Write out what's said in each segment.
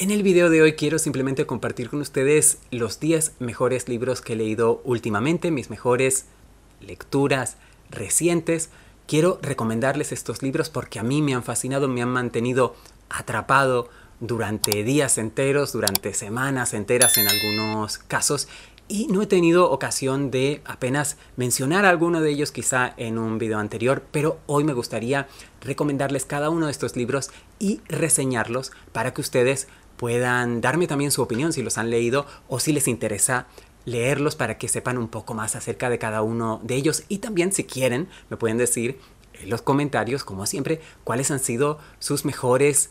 En el video de hoy quiero simplemente compartir con ustedes los 10 mejores libros que he leído últimamente, mis mejores lecturas recientes. Quiero recomendarles estos libros porque a mí me han fascinado, me han mantenido atrapado durante días enteros, durante semanas enteras en algunos casos y no he tenido ocasión de apenas mencionar alguno de ellos quizá en un video anterior, pero hoy me gustaría recomendarles cada uno de estos libros y reseñarlos para que ustedes puedan darme también su opinión si los han leído o si les interesa leerlos para que sepan un poco más acerca de cada uno de ellos y también si quieren me pueden decir en los comentarios como siempre cuáles han sido sus mejores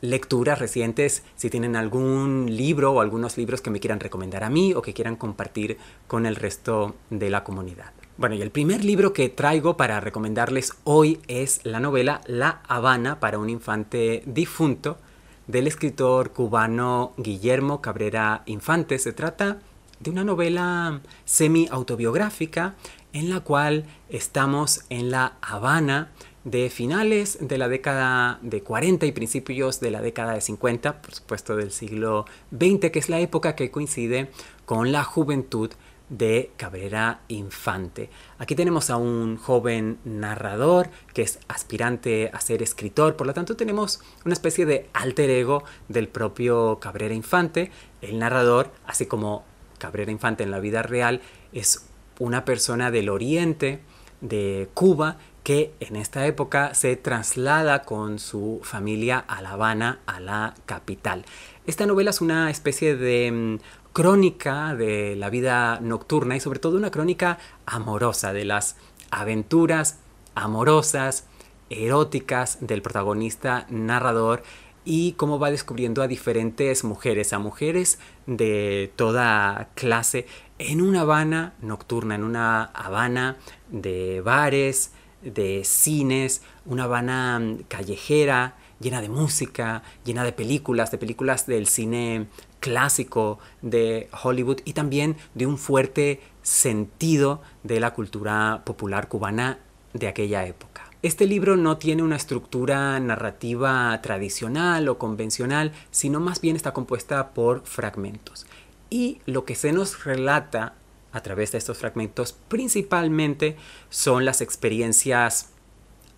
lecturas recientes, si tienen algún libro o algunos libros que me quieran recomendar a mí o que quieran compartir con el resto de la comunidad. Bueno, y el primer libro que traigo para recomendarles hoy es la novela La Habana para un infante difunto del escritor cubano Guillermo Cabrera Infante. Se trata de una novela semi-autobiográfica en la cual estamos en La Habana de finales de la década de 40 y principios de la década de 50, por supuesto del siglo XX, que es la época que coincide con la juventud de Cabrera Infante. Aquí tenemos a un joven narrador que es aspirante a ser escritor, por lo tanto tenemos una especie de alter ego del propio Cabrera Infante. El narrador, así como Cabrera Infante en la vida real, es una persona del oriente, de Cuba, que en esta época se traslada con su familia a La Habana, a la capital. Esta novela es una especie de mm, crónica de la vida nocturna y sobre todo una crónica amorosa de las aventuras amorosas, eróticas del protagonista narrador y cómo va descubriendo a diferentes mujeres, a mujeres de toda clase, en una Habana nocturna, en una Habana de bares, de cines, una Habana callejera, llena de música, llena de películas, de películas del cine clásico de Hollywood y también de un fuerte sentido de la cultura popular cubana de aquella época. Este libro no tiene una estructura narrativa tradicional o convencional, sino más bien está compuesta por fragmentos. Y lo que se nos relata a través de estos fragmentos principalmente son las experiencias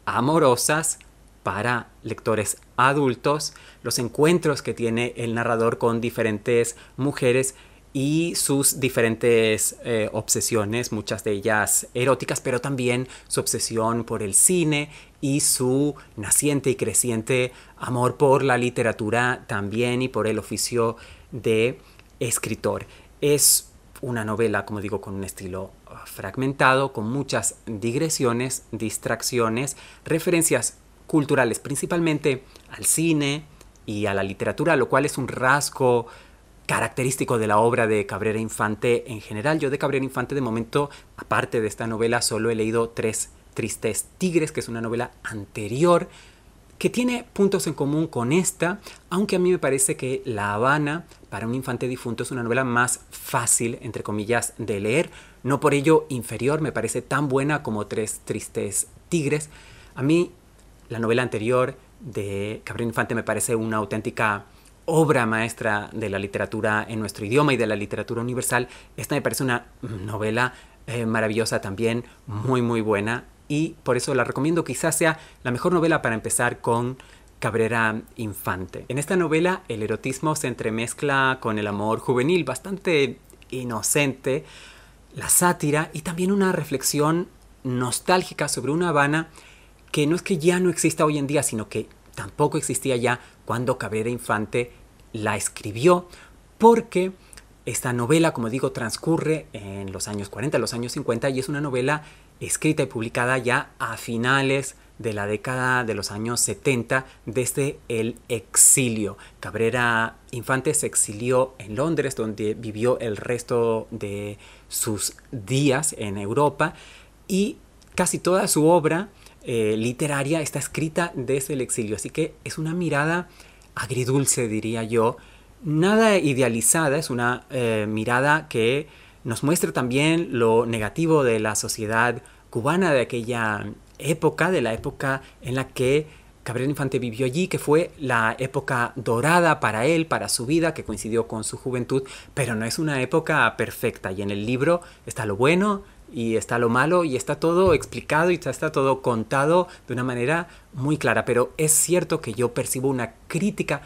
amorosas, para lectores adultos, los encuentros que tiene el narrador con diferentes mujeres y sus diferentes eh, obsesiones, muchas de ellas eróticas, pero también su obsesión por el cine y su naciente y creciente amor por la literatura también y por el oficio de escritor. Es una novela, como digo, con un estilo ah, fragmentado, con muchas digresiones, distracciones, referencias culturales, principalmente al cine y a la literatura, lo cual es un rasgo característico de la obra de Cabrera Infante en general. Yo de Cabrera Infante de momento, aparte de esta novela, solo he leído Tres Tristes Tigres, que es una novela anterior, que tiene puntos en común con esta, aunque a mí me parece que La Habana para un infante difunto es una novela más fácil, entre comillas, de leer, no por ello inferior, me parece tan buena como Tres Tristes Tigres. A mí la novela anterior de Cabrera Infante me parece una auténtica obra maestra de la literatura en nuestro idioma y de la literatura universal. Esta me parece una novela eh, maravillosa también, muy muy buena y por eso la recomiendo, quizás sea la mejor novela para empezar con Cabrera Infante. En esta novela el erotismo se entremezcla con el amor juvenil, bastante inocente, la sátira y también una reflexión nostálgica sobre una Habana que no es que ya no exista hoy en día, sino que tampoco existía ya cuando Cabrera Infante la escribió, porque esta novela, como digo, transcurre en los años 40, los años 50, y es una novela escrita y publicada ya a finales de la década de los años 70 desde el exilio. Cabrera Infante se exilió en Londres, donde vivió el resto de sus días en Europa, y casi toda su obra eh, literaria está escrita desde el exilio, así que es una mirada agridulce, diría yo, nada idealizada, es una eh, mirada que nos muestra también lo negativo de la sociedad cubana de aquella época, de la época en la que Gabriel Infante vivió allí, que fue la época dorada para él, para su vida, que coincidió con su juventud, pero no es una época perfecta. Y en el libro está lo bueno, y está lo malo y está todo explicado y está todo contado de una manera muy clara. Pero es cierto que yo percibo una crítica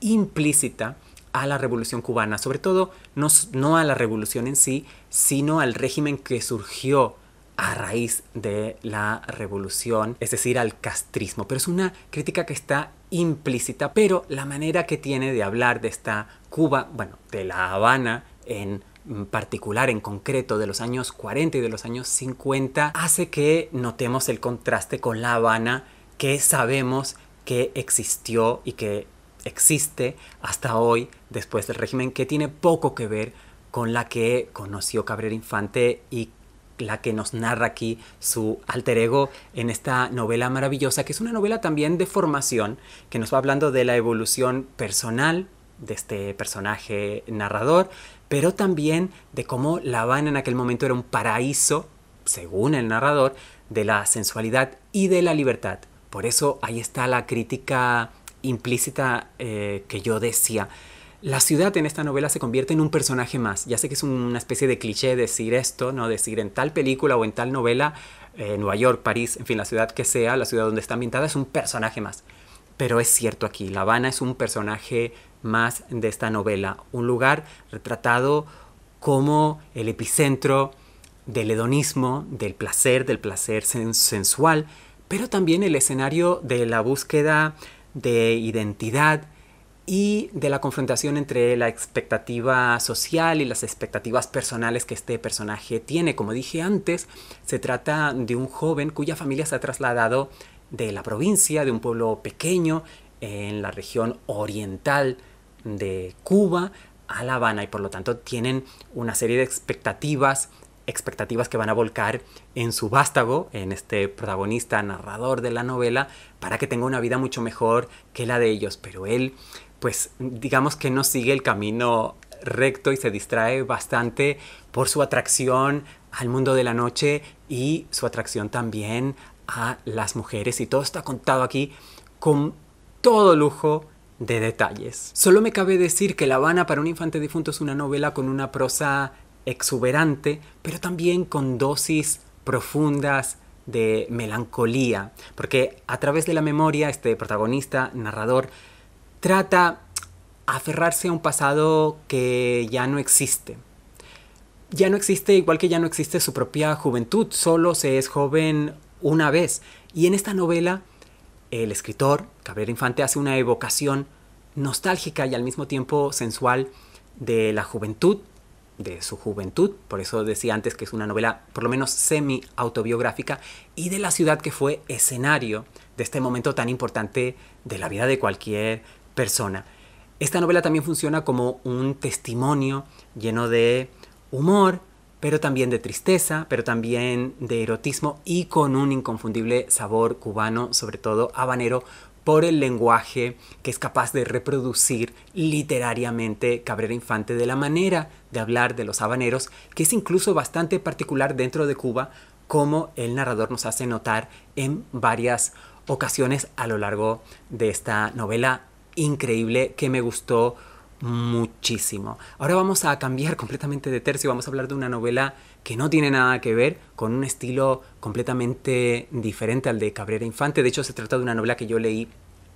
implícita a la revolución cubana, sobre todo no, no a la revolución en sí, sino al régimen que surgió a raíz de la revolución, es decir, al castrismo. Pero es una crítica que está implícita, pero la manera que tiene de hablar de esta Cuba, bueno, de La Habana en Mm, particular, en concreto, de los años 40 y de los años 50, hace que notemos el contraste con La Habana que sabemos que existió y que existe hasta hoy después del régimen, que tiene poco que ver con la que conoció Cabrera Infante y la que nos narra aquí su alter ego en esta novela maravillosa, que es una novela también de formación, que nos va hablando de la evolución personal de este personaje narrador, pero también de cómo La Habana en aquel momento era un paraíso, según el narrador, de la sensualidad y de la libertad. Por eso ahí está la crítica implícita eh, que yo decía. La ciudad en esta novela se convierte en un personaje más. Ya sé que es una especie de cliché decir esto, ¿no? Decir en tal película o en tal novela, eh, Nueva York, París, en fin, la ciudad que sea, la ciudad donde está ambientada, es un personaje más. Pero es cierto aquí, La Habana es un personaje más de esta novela. Un lugar retratado como el epicentro del hedonismo, del placer, del placer sensual, pero también el escenario de la búsqueda de identidad y de la confrontación entre la expectativa social y las expectativas personales que este personaje tiene. Como dije antes, se trata de un joven cuya familia se ha trasladado de la provincia, de un pueblo pequeño en la región oriental de Cuba a La Habana y por lo tanto tienen una serie de expectativas expectativas que van a volcar en su vástago, en este protagonista, narrador de la novela, para que tenga una vida mucho mejor que la de ellos. Pero él, pues digamos que no sigue el camino recto y se distrae bastante por su atracción al mundo de la noche y su atracción también a las mujeres. Y todo está contado aquí con todo lujo, de detalles. Solo me cabe decir que La Habana para un infante difunto es una novela con una prosa exuberante, pero también con dosis profundas de melancolía, porque a través de la memoria este protagonista, narrador, trata aferrarse a un pasado que ya no existe. Ya no existe igual que ya no existe su propia juventud, solo se es joven una vez. Y en esta novela, el escritor, Cabrera Infante hace una evocación nostálgica y al mismo tiempo sensual de la juventud, de su juventud, por eso decía antes que es una novela por lo menos semi autobiográfica, y de la ciudad que fue escenario de este momento tan importante de la vida de cualquier persona. Esta novela también funciona como un testimonio lleno de humor, pero también de tristeza, pero también de erotismo y con un inconfundible sabor cubano, sobre todo habanero, por el lenguaje que es capaz de reproducir literariamente Cabrera Infante de la manera de hablar de los habaneros, que es incluso bastante particular dentro de Cuba, como el narrador nos hace notar en varias ocasiones a lo largo de esta novela increíble que me gustó muchísimo. Ahora vamos a cambiar completamente de tercio, vamos a hablar de una novela que no tiene nada que ver, con un estilo completamente diferente al de Cabrera Infante. De hecho, se trata de una novela que yo leí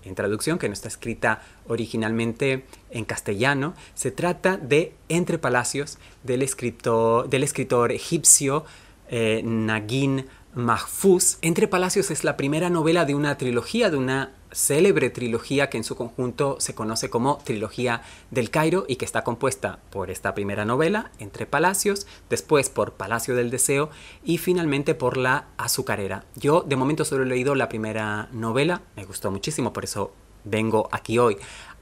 en traducción, que no está escrita originalmente en castellano. Se trata de Entre Palacios del escritor, del escritor egipcio eh, Nagin Mahfouz. Entre Palacios es la primera novela de una trilogía, de una célebre trilogía que en su conjunto se conoce como Trilogía del Cairo y que está compuesta por esta primera novela, Entre Palacios, después por Palacio del Deseo y finalmente por La Azucarera. Yo de momento solo he leído la primera novela, me gustó muchísimo, por eso vengo aquí hoy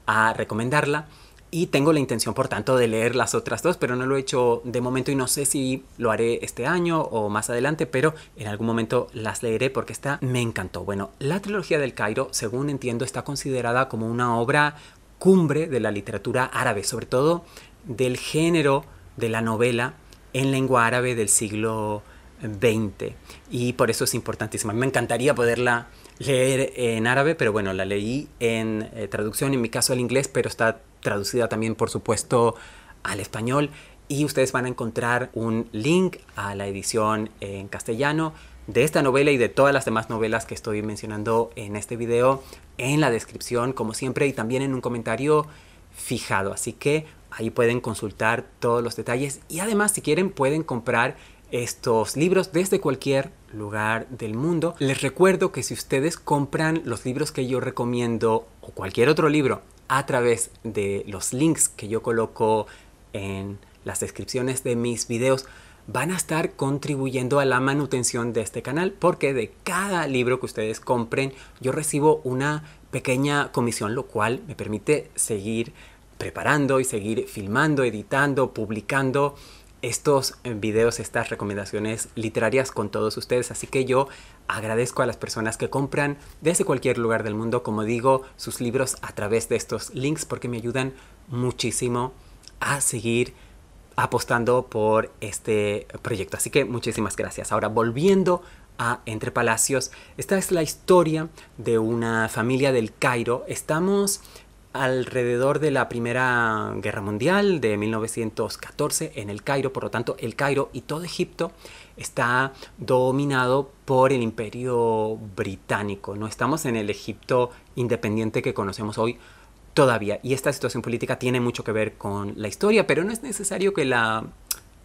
a recomendarla. Y tengo la intención, por tanto, de leer las otras dos, pero no lo he hecho de momento y no sé si lo haré este año o más adelante, pero en algún momento las leeré porque esta me encantó. Bueno, la trilogía del Cairo, según entiendo, está considerada como una obra cumbre de la literatura árabe, sobre todo del género de la novela en lengua árabe del siglo 20. Y por eso es importantísima. me encantaría poderla leer en árabe, pero bueno, la leí en eh, traducción, en mi caso al inglés, pero está traducida también, por supuesto, al español. Y ustedes van a encontrar un link a la edición en castellano de esta novela y de todas las demás novelas que estoy mencionando en este video en la descripción, como siempre, y también en un comentario fijado. Así que ahí pueden consultar todos los detalles y además, si quieren, pueden comprar estos libros desde cualquier lugar del mundo. Les recuerdo que si ustedes compran los libros que yo recomiendo o cualquier otro libro a través de los links que yo coloco en las descripciones de mis videos, van a estar contribuyendo a la manutención de este canal porque de cada libro que ustedes compren yo recibo una pequeña comisión, lo cual me permite seguir preparando y seguir filmando, editando, publicando estos eh, videos, estas recomendaciones literarias con todos ustedes. Así que yo agradezco a las personas que compran desde cualquier lugar del mundo, como digo, sus libros a través de estos links porque me ayudan muchísimo a seguir apostando por este proyecto. Así que muchísimas gracias. Ahora volviendo a Entre Palacios, esta es la historia de una familia del Cairo. Estamos alrededor de la Primera Guerra Mundial de 1914 en el Cairo. Por lo tanto, el Cairo y todo Egipto está dominado por el imperio británico. No estamos en el Egipto independiente que conocemos hoy todavía. Y esta situación política tiene mucho que ver con la historia, pero no es necesario que la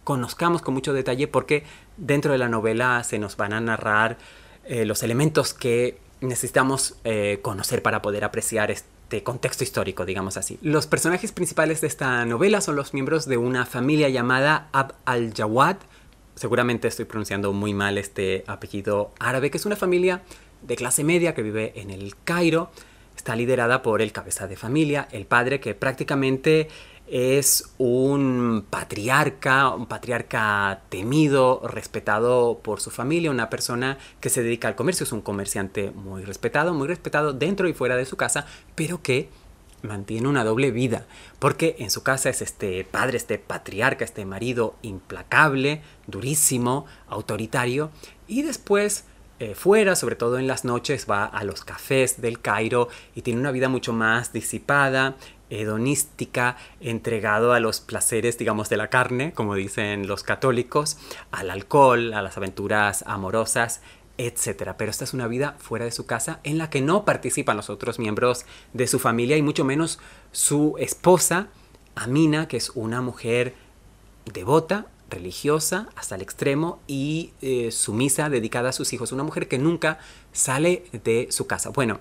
conozcamos con mucho detalle porque dentro de la novela se nos van a narrar eh, los elementos que necesitamos eh, conocer para poder apreciar este, contexto histórico, digamos así. Los personajes principales de esta novela son los miembros de una familia llamada Ab al-Jawad. Seguramente estoy pronunciando muy mal este apellido árabe, que es una familia de clase media que vive en el Cairo. Está liderada por el cabeza de familia, el padre que prácticamente es un patriarca, un patriarca temido, respetado por su familia, una persona que se dedica al comercio, es un comerciante muy respetado, muy respetado dentro y fuera de su casa, pero que mantiene una doble vida, porque en su casa es este padre, este patriarca, este marido implacable, durísimo, autoritario, y después eh, fuera, sobre todo en las noches, va a los cafés del Cairo y tiene una vida mucho más disipada, hedonística, entregado a los placeres, digamos, de la carne, como dicen los católicos, al alcohol, a las aventuras amorosas, etcétera. Pero esta es una vida fuera de su casa en la que no participan los otros miembros de su familia y mucho menos su esposa, Amina, que es una mujer devota, religiosa hasta el extremo y eh, sumisa, dedicada a sus hijos. Una mujer que nunca sale de su casa. Bueno,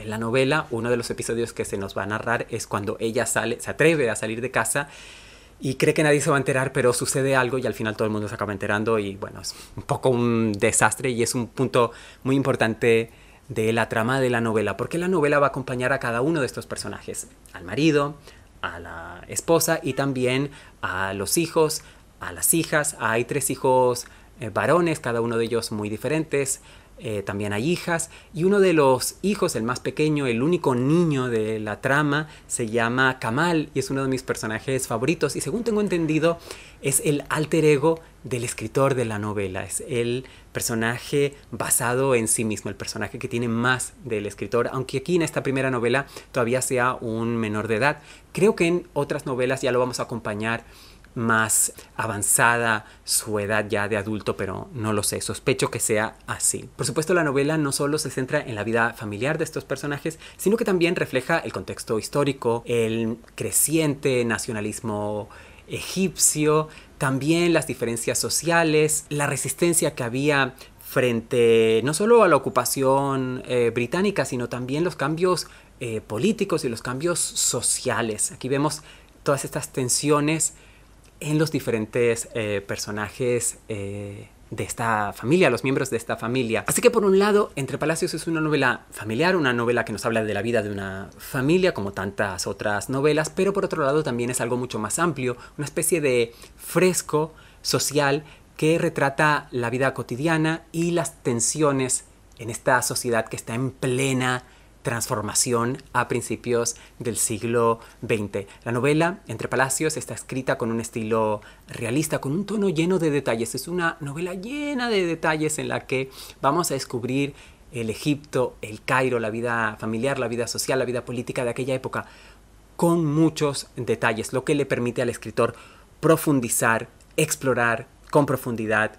en la novela, uno de los episodios que se nos va a narrar es cuando ella sale, se atreve a salir de casa y cree que nadie se va a enterar, pero sucede algo y al final todo el mundo se acaba enterando y bueno, es un poco un desastre y es un punto muy importante de la trama de la novela, porque la novela va a acompañar a cada uno de estos personajes, al marido, a la esposa y también a los hijos, a las hijas. Hay tres hijos eh, varones, cada uno de ellos muy diferentes, eh, también hay hijas, y uno de los hijos, el más pequeño, el único niño de la trama, se llama Kamal y es uno de mis personajes favoritos, y según tengo entendido, es el alter ego del escritor de la novela, es el personaje basado en sí mismo, el personaje que tiene más del escritor, aunque aquí en esta primera novela todavía sea un menor de edad, creo que en otras novelas ya lo vamos a acompañar más avanzada su edad ya de adulto, pero no lo sé, sospecho que sea así. Por supuesto, la novela no solo se centra en la vida familiar de estos personajes, sino que también refleja el contexto histórico, el creciente nacionalismo egipcio, también las diferencias sociales, la resistencia que había frente no solo a la ocupación eh, británica, sino también los cambios eh, políticos y los cambios sociales. Aquí vemos todas estas tensiones en los diferentes eh, personajes eh, de esta familia, los miembros de esta familia. Así que por un lado, Entre Palacios es una novela familiar, una novela que nos habla de la vida de una familia, como tantas otras novelas, pero por otro lado también es algo mucho más amplio, una especie de fresco social que retrata la vida cotidiana y las tensiones en esta sociedad que está en plena transformación a principios del siglo XX. La novela Entre Palacios está escrita con un estilo realista, con un tono lleno de detalles. Es una novela llena de detalles en la que vamos a descubrir el Egipto, el Cairo, la vida familiar, la vida social, la vida política de aquella época, con muchos detalles, lo que le permite al escritor profundizar, explorar con profundidad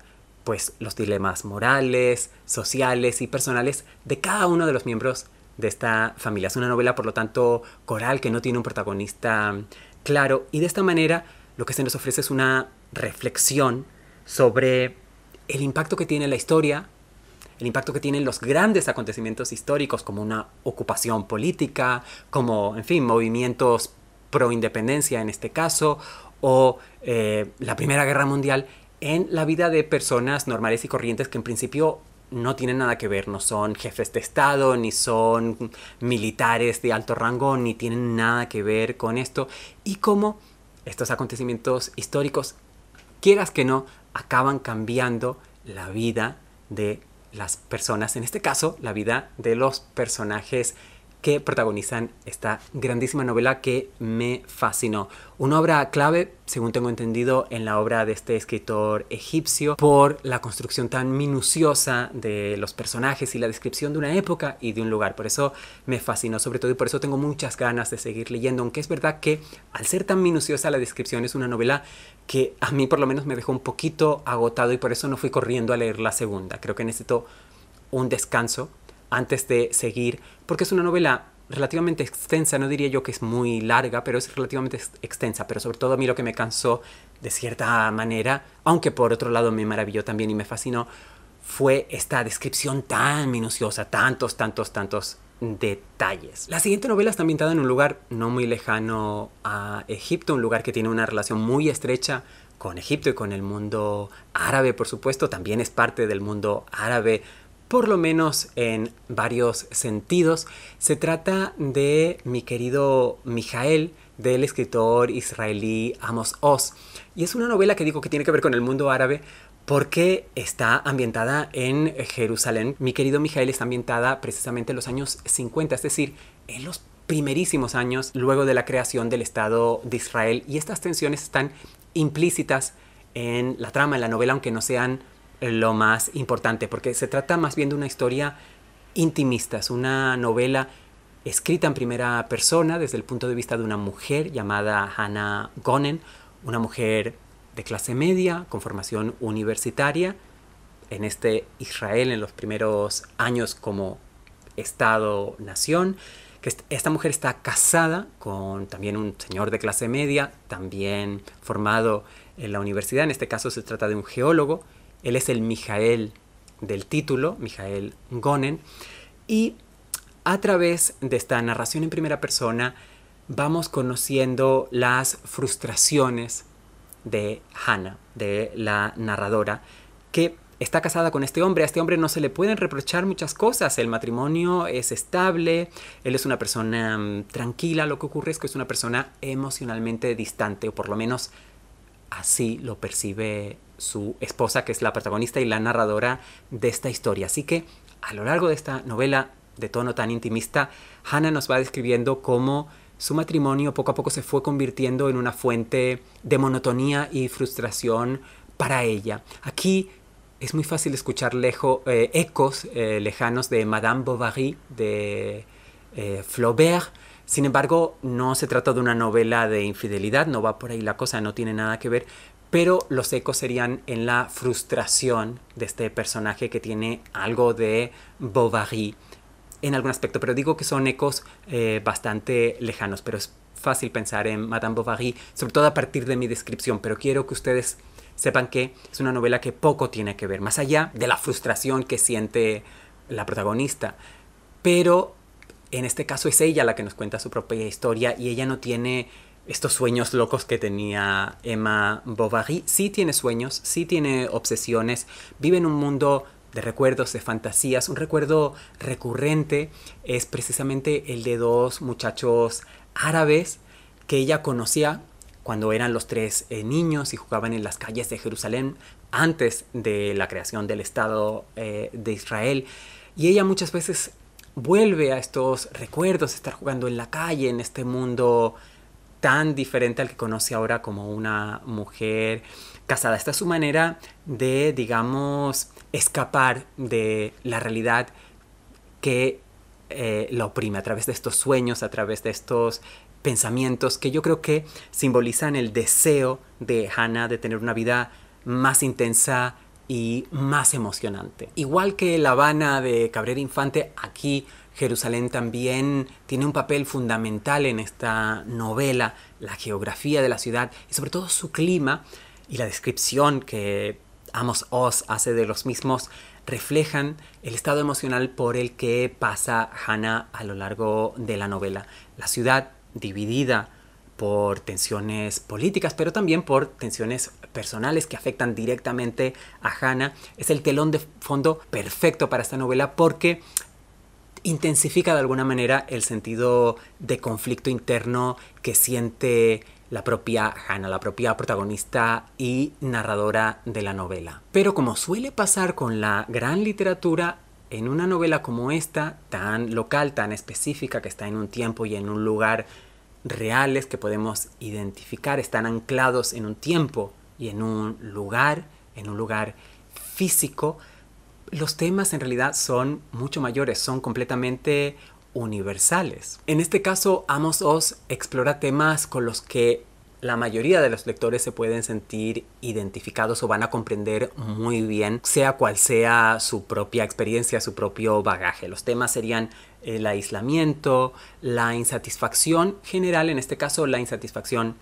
pues los dilemas morales, sociales y personales de cada uno de los miembros de esta familia. Es una novela, por lo tanto, coral, que no tiene un protagonista claro. Y de esta manera, lo que se nos ofrece es una reflexión sobre el impacto que tiene la historia, el impacto que tienen los grandes acontecimientos históricos como una ocupación política, como, en fin, movimientos pro independencia en este caso, o eh, la Primera Guerra Mundial en la vida de personas normales y corrientes que en principio no tienen nada que ver, no son jefes de Estado, ni son militares de alto rango, ni tienen nada que ver con esto, y como estos acontecimientos históricos, quieras que no, acaban cambiando la vida de las personas, en este caso la vida de los personajes que protagonizan esta grandísima novela que me fascinó. Una obra clave, según tengo entendido, en la obra de este escritor egipcio por la construcción tan minuciosa de los personajes y la descripción de una época y de un lugar. Por eso me fascinó sobre todo y por eso tengo muchas ganas de seguir leyendo, aunque es verdad que al ser tan minuciosa la descripción es una novela que a mí por lo menos me dejó un poquito agotado y por eso no fui corriendo a leer la segunda. Creo que necesito un descanso antes de seguir, porque es una novela relativamente extensa, no diría yo que es muy larga, pero es relativamente extensa, pero sobre todo a mí lo que me cansó de cierta manera, aunque por otro lado me maravilló también y me fascinó, fue esta descripción tan minuciosa, tantos, tantos, tantos detalles. La siguiente novela está ambientada en un lugar no muy lejano a Egipto, un lugar que tiene una relación muy estrecha con Egipto y con el mundo árabe, por supuesto, también es parte del mundo árabe por lo menos en varios sentidos. Se trata de mi querido Mijael, del escritor israelí Amos Oz. Y es una novela que digo que tiene que ver con el mundo árabe porque está ambientada en Jerusalén. Mi querido Mijael está ambientada precisamente en los años 50, es decir, en los primerísimos años luego de la creación del Estado de Israel. Y estas tensiones están implícitas en la trama, en la novela, aunque no sean lo más importante, porque se trata más bien de una historia intimista, es una novela escrita en primera persona desde el punto de vista de una mujer llamada Hannah Gonen, una mujer de clase media, con formación universitaria, en este Israel en los primeros años como Estado-nación, que esta mujer está casada con también un señor de clase media, también formado en la universidad, en este caso se trata de un geólogo, él es el Mijael del título, Mijael Gonen, y a través de esta narración en primera persona vamos conociendo las frustraciones de Hannah, de la narradora, que está casada con este hombre. A este hombre no se le pueden reprochar muchas cosas. El matrimonio es estable, él es una persona mm, tranquila. Lo que ocurre es que es una persona emocionalmente distante, o por lo menos así lo percibe su esposa, que es la protagonista y la narradora de esta historia. Así que a lo largo de esta novela de tono tan intimista, Hannah nos va describiendo cómo su matrimonio poco a poco se fue convirtiendo en una fuente de monotonía y frustración para ella. Aquí es muy fácil escuchar lejos eh, ecos eh, lejanos de Madame Bovary de eh, Flaubert. Sin embargo, no se trata de una novela de infidelidad, no va por ahí la cosa, no tiene nada que ver, pero los ecos serían en la frustración de este personaje que tiene algo de Bovary en algún aspecto, pero digo que son ecos eh, bastante lejanos, pero es fácil pensar en Madame Bovary, sobre todo a partir de mi descripción, pero quiero que ustedes sepan que es una novela que poco tiene que ver, más allá de la frustración que siente la protagonista, pero en este caso es ella la que nos cuenta su propia historia y ella no tiene estos sueños locos que tenía Emma Bovary. Sí tiene sueños, sí tiene obsesiones, vive en un mundo de recuerdos, de fantasías. Un recuerdo recurrente es precisamente el de dos muchachos árabes que ella conocía cuando eran los tres eh, niños y jugaban en las calles de Jerusalén antes de la creación del Estado eh, de Israel. Y ella muchas veces vuelve a estos recuerdos, estar jugando en la calle, en este mundo tan diferente al que conoce ahora como una mujer casada. Esta es su manera de, digamos, escapar de la realidad que eh, la oprime a través de estos sueños, a través de estos pensamientos que yo creo que simbolizan el deseo de Hannah de tener una vida más intensa y más emocionante. Igual que La Habana de Cabrera Infante, aquí Jerusalén también tiene un papel fundamental en esta novela, la geografía de la ciudad y sobre todo su clima y la descripción que Amos Oz hace de los mismos reflejan el estado emocional por el que pasa Hannah a lo largo de la novela. La ciudad dividida por tensiones políticas, pero también por tensiones personales que afectan directamente a Hannah. Es el telón de fondo perfecto para esta novela porque intensifica de alguna manera el sentido de conflicto interno que siente la propia Hannah, la propia protagonista y narradora de la novela. Pero como suele pasar con la gran literatura, en una novela como esta, tan local, tan específica, que está en un tiempo y en un lugar reales que podemos identificar, están anclados en un tiempo y en un lugar, en un lugar físico, los temas en realidad son mucho mayores, son completamente universales. En este caso, Amos Oz explora temas con los que la mayoría de los lectores se pueden sentir identificados o van a comprender muy bien, sea cual sea su propia experiencia, su propio bagaje. Los temas serían el aislamiento, la insatisfacción general, en este caso la insatisfacción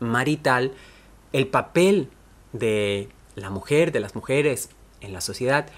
marital, el papel de la mujer, de las mujeres en la sociedad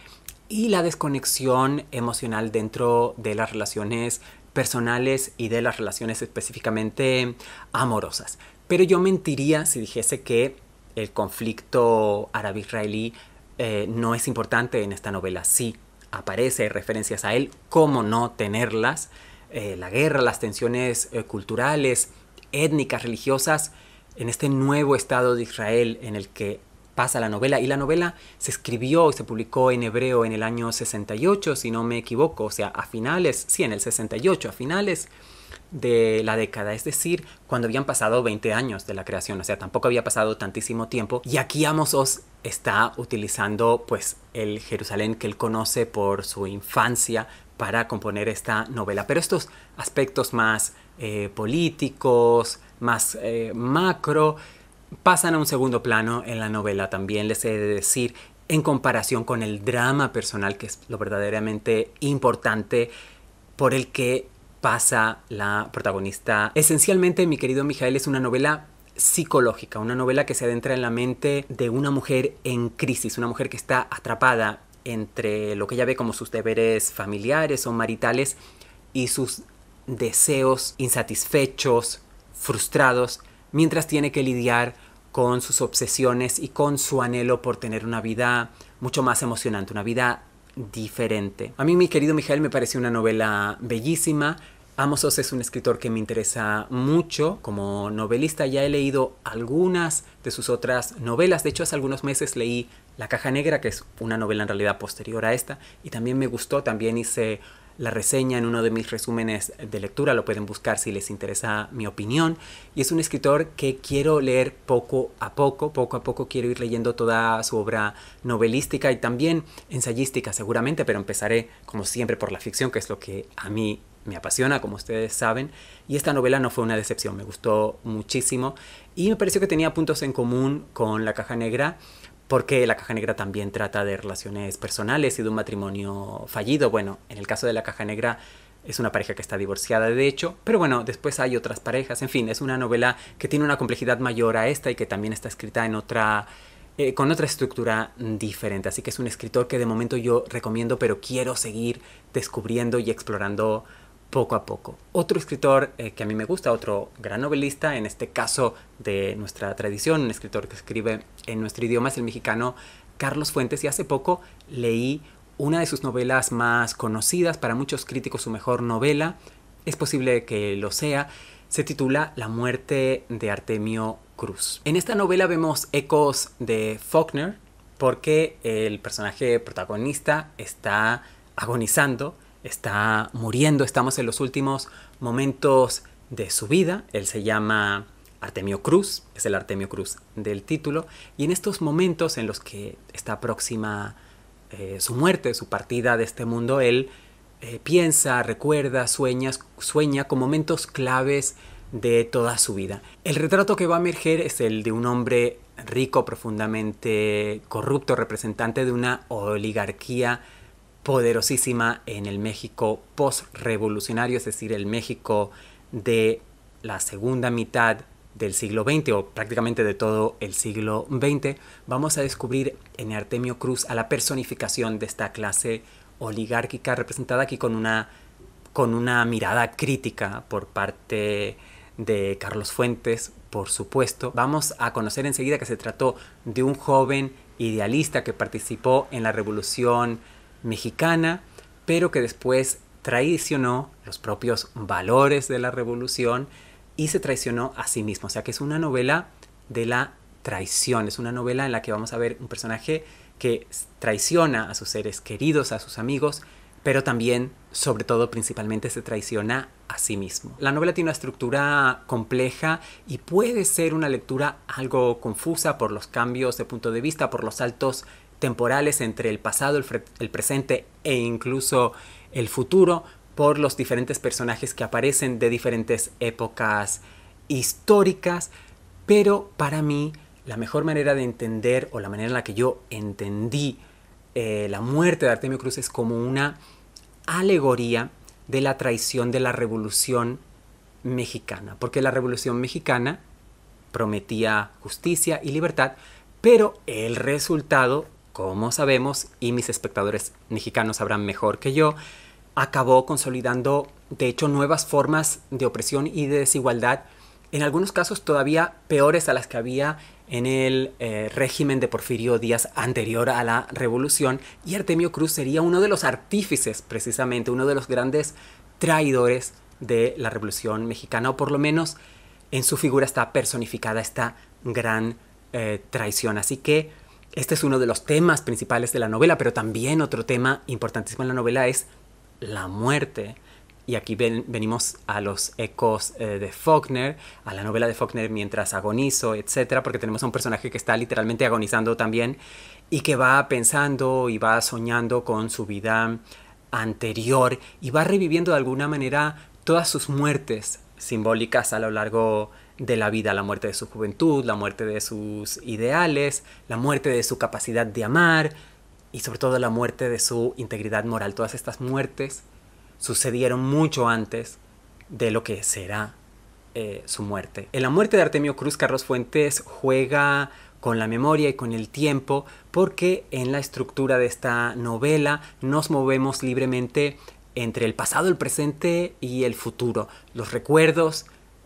y la desconexión emocional dentro de las relaciones personales y de las relaciones específicamente amorosas. Pero yo mentiría si dijese que el conflicto árabe-israelí eh, no es importante en esta novela. Sí, aparece referencias a él, cómo no tenerlas. Eh, la guerra, las tensiones eh, culturales, étnicas, religiosas, en este nuevo Estado de Israel en el que pasa la novela. Y la novela se escribió y se publicó en hebreo en el año 68, si no me equivoco, o sea, a finales, sí, en el 68, a finales de la década, es decir, cuando habían pasado 20 años de la creación, o sea, tampoco había pasado tantísimo tiempo. Y aquí Amos está utilizando pues el Jerusalén que él conoce por su infancia para componer esta novela. Pero estos aspectos más eh, políticos, más eh, macro, pasan a un segundo plano en la novela también, les he de decir, en comparación con el drama personal, que es lo verdaderamente importante por el que pasa la protagonista. Esencialmente, mi querido Mijael, es una novela psicológica, una novela que se adentra en la mente de una mujer en crisis, una mujer que está atrapada entre lo que ella ve como sus deberes familiares o maritales y sus deseos insatisfechos, frustrados mientras tiene que lidiar con sus obsesiones y con su anhelo por tener una vida mucho más emocionante, una vida diferente. A mí, mi querido Miguel, me pareció una novela bellísima. Amosos es un escritor que me interesa mucho como novelista. Ya he leído algunas de sus otras novelas. De hecho, hace algunos meses leí La Caja Negra, que es una novela en realidad posterior a esta, y también me gustó. También hice la reseña en uno de mis resúmenes de lectura, lo pueden buscar si les interesa mi opinión. Y es un escritor que quiero leer poco a poco, poco a poco quiero ir leyendo toda su obra novelística y también ensayística seguramente, pero empezaré como siempre por la ficción, que es lo que a mí me apasiona, como ustedes saben, y esta novela no fue una decepción, me gustó muchísimo y me pareció que tenía puntos en común con La Caja Negra, porque La Caja Negra también trata de relaciones personales y de un matrimonio fallido. Bueno, en el caso de La Caja Negra es una pareja que está divorciada de hecho, pero bueno, después hay otras parejas. En fin, es una novela que tiene una complejidad mayor a esta y que también está escrita en otra... Eh, con otra estructura diferente, así que es un escritor que de momento yo recomiendo, pero quiero seguir descubriendo y explorando poco a poco. Otro escritor eh, que a mí me gusta, otro gran novelista, en este caso de nuestra tradición, un escritor que escribe en nuestro idioma es el mexicano Carlos Fuentes y hace poco leí una de sus novelas más conocidas, para muchos críticos su mejor novela, es posible que lo sea, se titula La muerte de Artemio Cruz. En esta novela vemos ecos de Faulkner porque el personaje protagonista está agonizando está muriendo, estamos en los últimos momentos de su vida. Él se llama Artemio Cruz, es el Artemio Cruz del título, y en estos momentos en los que está próxima eh, su muerte, su partida de este mundo, él eh, piensa, recuerda, sueña, sueña con momentos claves de toda su vida. El retrato que va a emerger es el de un hombre rico, profundamente corrupto, representante de una oligarquía poderosísima en el México post-revolucionario, es decir, el México de la segunda mitad del siglo XX o prácticamente de todo el siglo XX, vamos a descubrir en Artemio Cruz a la personificación de esta clase oligárquica representada aquí con una, con una mirada crítica por parte de Carlos Fuentes, por supuesto. Vamos a conocer enseguida que se trató de un joven idealista que participó en la revolución mexicana, pero que después traicionó los propios valores de la revolución y se traicionó a sí mismo. O sea que es una novela de la traición, es una novela en la que vamos a ver un personaje que traiciona a sus seres queridos, a sus amigos, pero también, sobre todo, principalmente se traiciona a sí mismo. La novela tiene una estructura compleja y puede ser una lectura algo confusa por los cambios de punto de vista, por los saltos temporales entre el pasado, el, presente e incluso el futuro por los diferentes personajes que aparecen de diferentes épocas históricas, pero para mí la mejor manera de entender o la manera en la que yo entendí eh, la muerte de Artemio Cruz es como una alegoría de la traición de la Revolución Mexicana, porque la Revolución Mexicana prometía justicia y libertad, pero el resultado como sabemos, y mis espectadores mexicanos sabrán mejor que yo, acabó consolidando, de hecho, nuevas formas de opresión y de desigualdad, en algunos casos todavía peores a las que había en el eh, régimen de Porfirio Díaz anterior a la revolución, y Artemio Cruz sería uno de los artífices, precisamente, uno de los grandes traidores de la revolución mexicana, o por lo menos en su figura está personificada esta gran eh, traición. Así que este es uno de los temas principales de la novela, pero también otro tema importantísimo en la novela es la muerte. Y aquí venimos a los ecos eh, de Faulkner, a la novela de Faulkner mientras agonizo, etcétera, porque tenemos a un personaje que está literalmente agonizando también y que va pensando y va soñando con su vida anterior y va reviviendo de alguna manera todas sus muertes simbólicas a lo largo de de la vida, la muerte de su juventud, la muerte de sus ideales, la muerte de su capacidad de amar y sobre todo la muerte de su integridad moral. Todas estas muertes sucedieron mucho antes de lo que será eh, su muerte. En la muerte de Artemio Cruz, Carlos Fuentes juega con la memoria y con el tiempo, porque en la estructura de esta novela nos movemos libremente entre el pasado, el presente y el futuro. Los recuerdos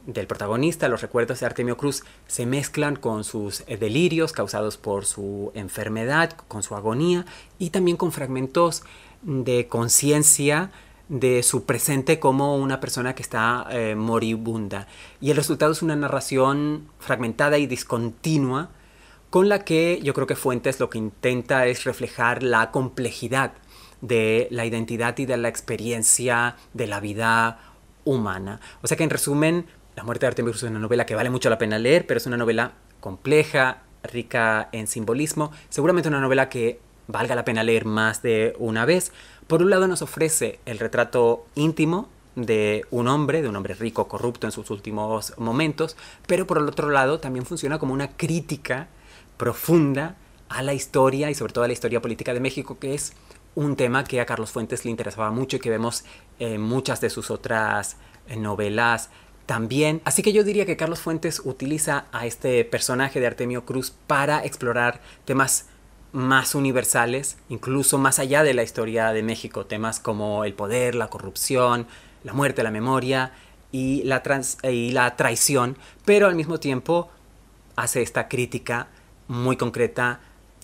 del protagonista, los recuerdos de Artemio Cruz se mezclan con sus eh, delirios causados por su enfermedad, con su agonía y también con fragmentos de conciencia de su presente como una persona que está eh, moribunda. Y el resultado es una narración fragmentada y discontinua con la que yo creo que Fuentes lo que intenta es reflejar la complejidad de la identidad y de la experiencia de la vida humana. O sea que en resumen, la muerte de Artemio es una novela que vale mucho la pena leer, pero es una novela compleja, rica en simbolismo, seguramente una novela que valga la pena leer más de una vez. Por un lado nos ofrece el retrato íntimo de un hombre, de un hombre rico, corrupto en sus últimos momentos, pero por el otro lado también funciona como una crítica profunda a la historia y sobre todo a la historia política de México, que es un tema que a Carlos Fuentes le interesaba mucho y que vemos en muchas de sus otras eh, novelas también. Así que yo diría que Carlos Fuentes utiliza a este personaje de Artemio Cruz para explorar temas más universales, incluso más allá de la historia de México, temas como el poder, la corrupción, la muerte, la memoria y la, y la traición, pero al mismo tiempo hace esta crítica muy concreta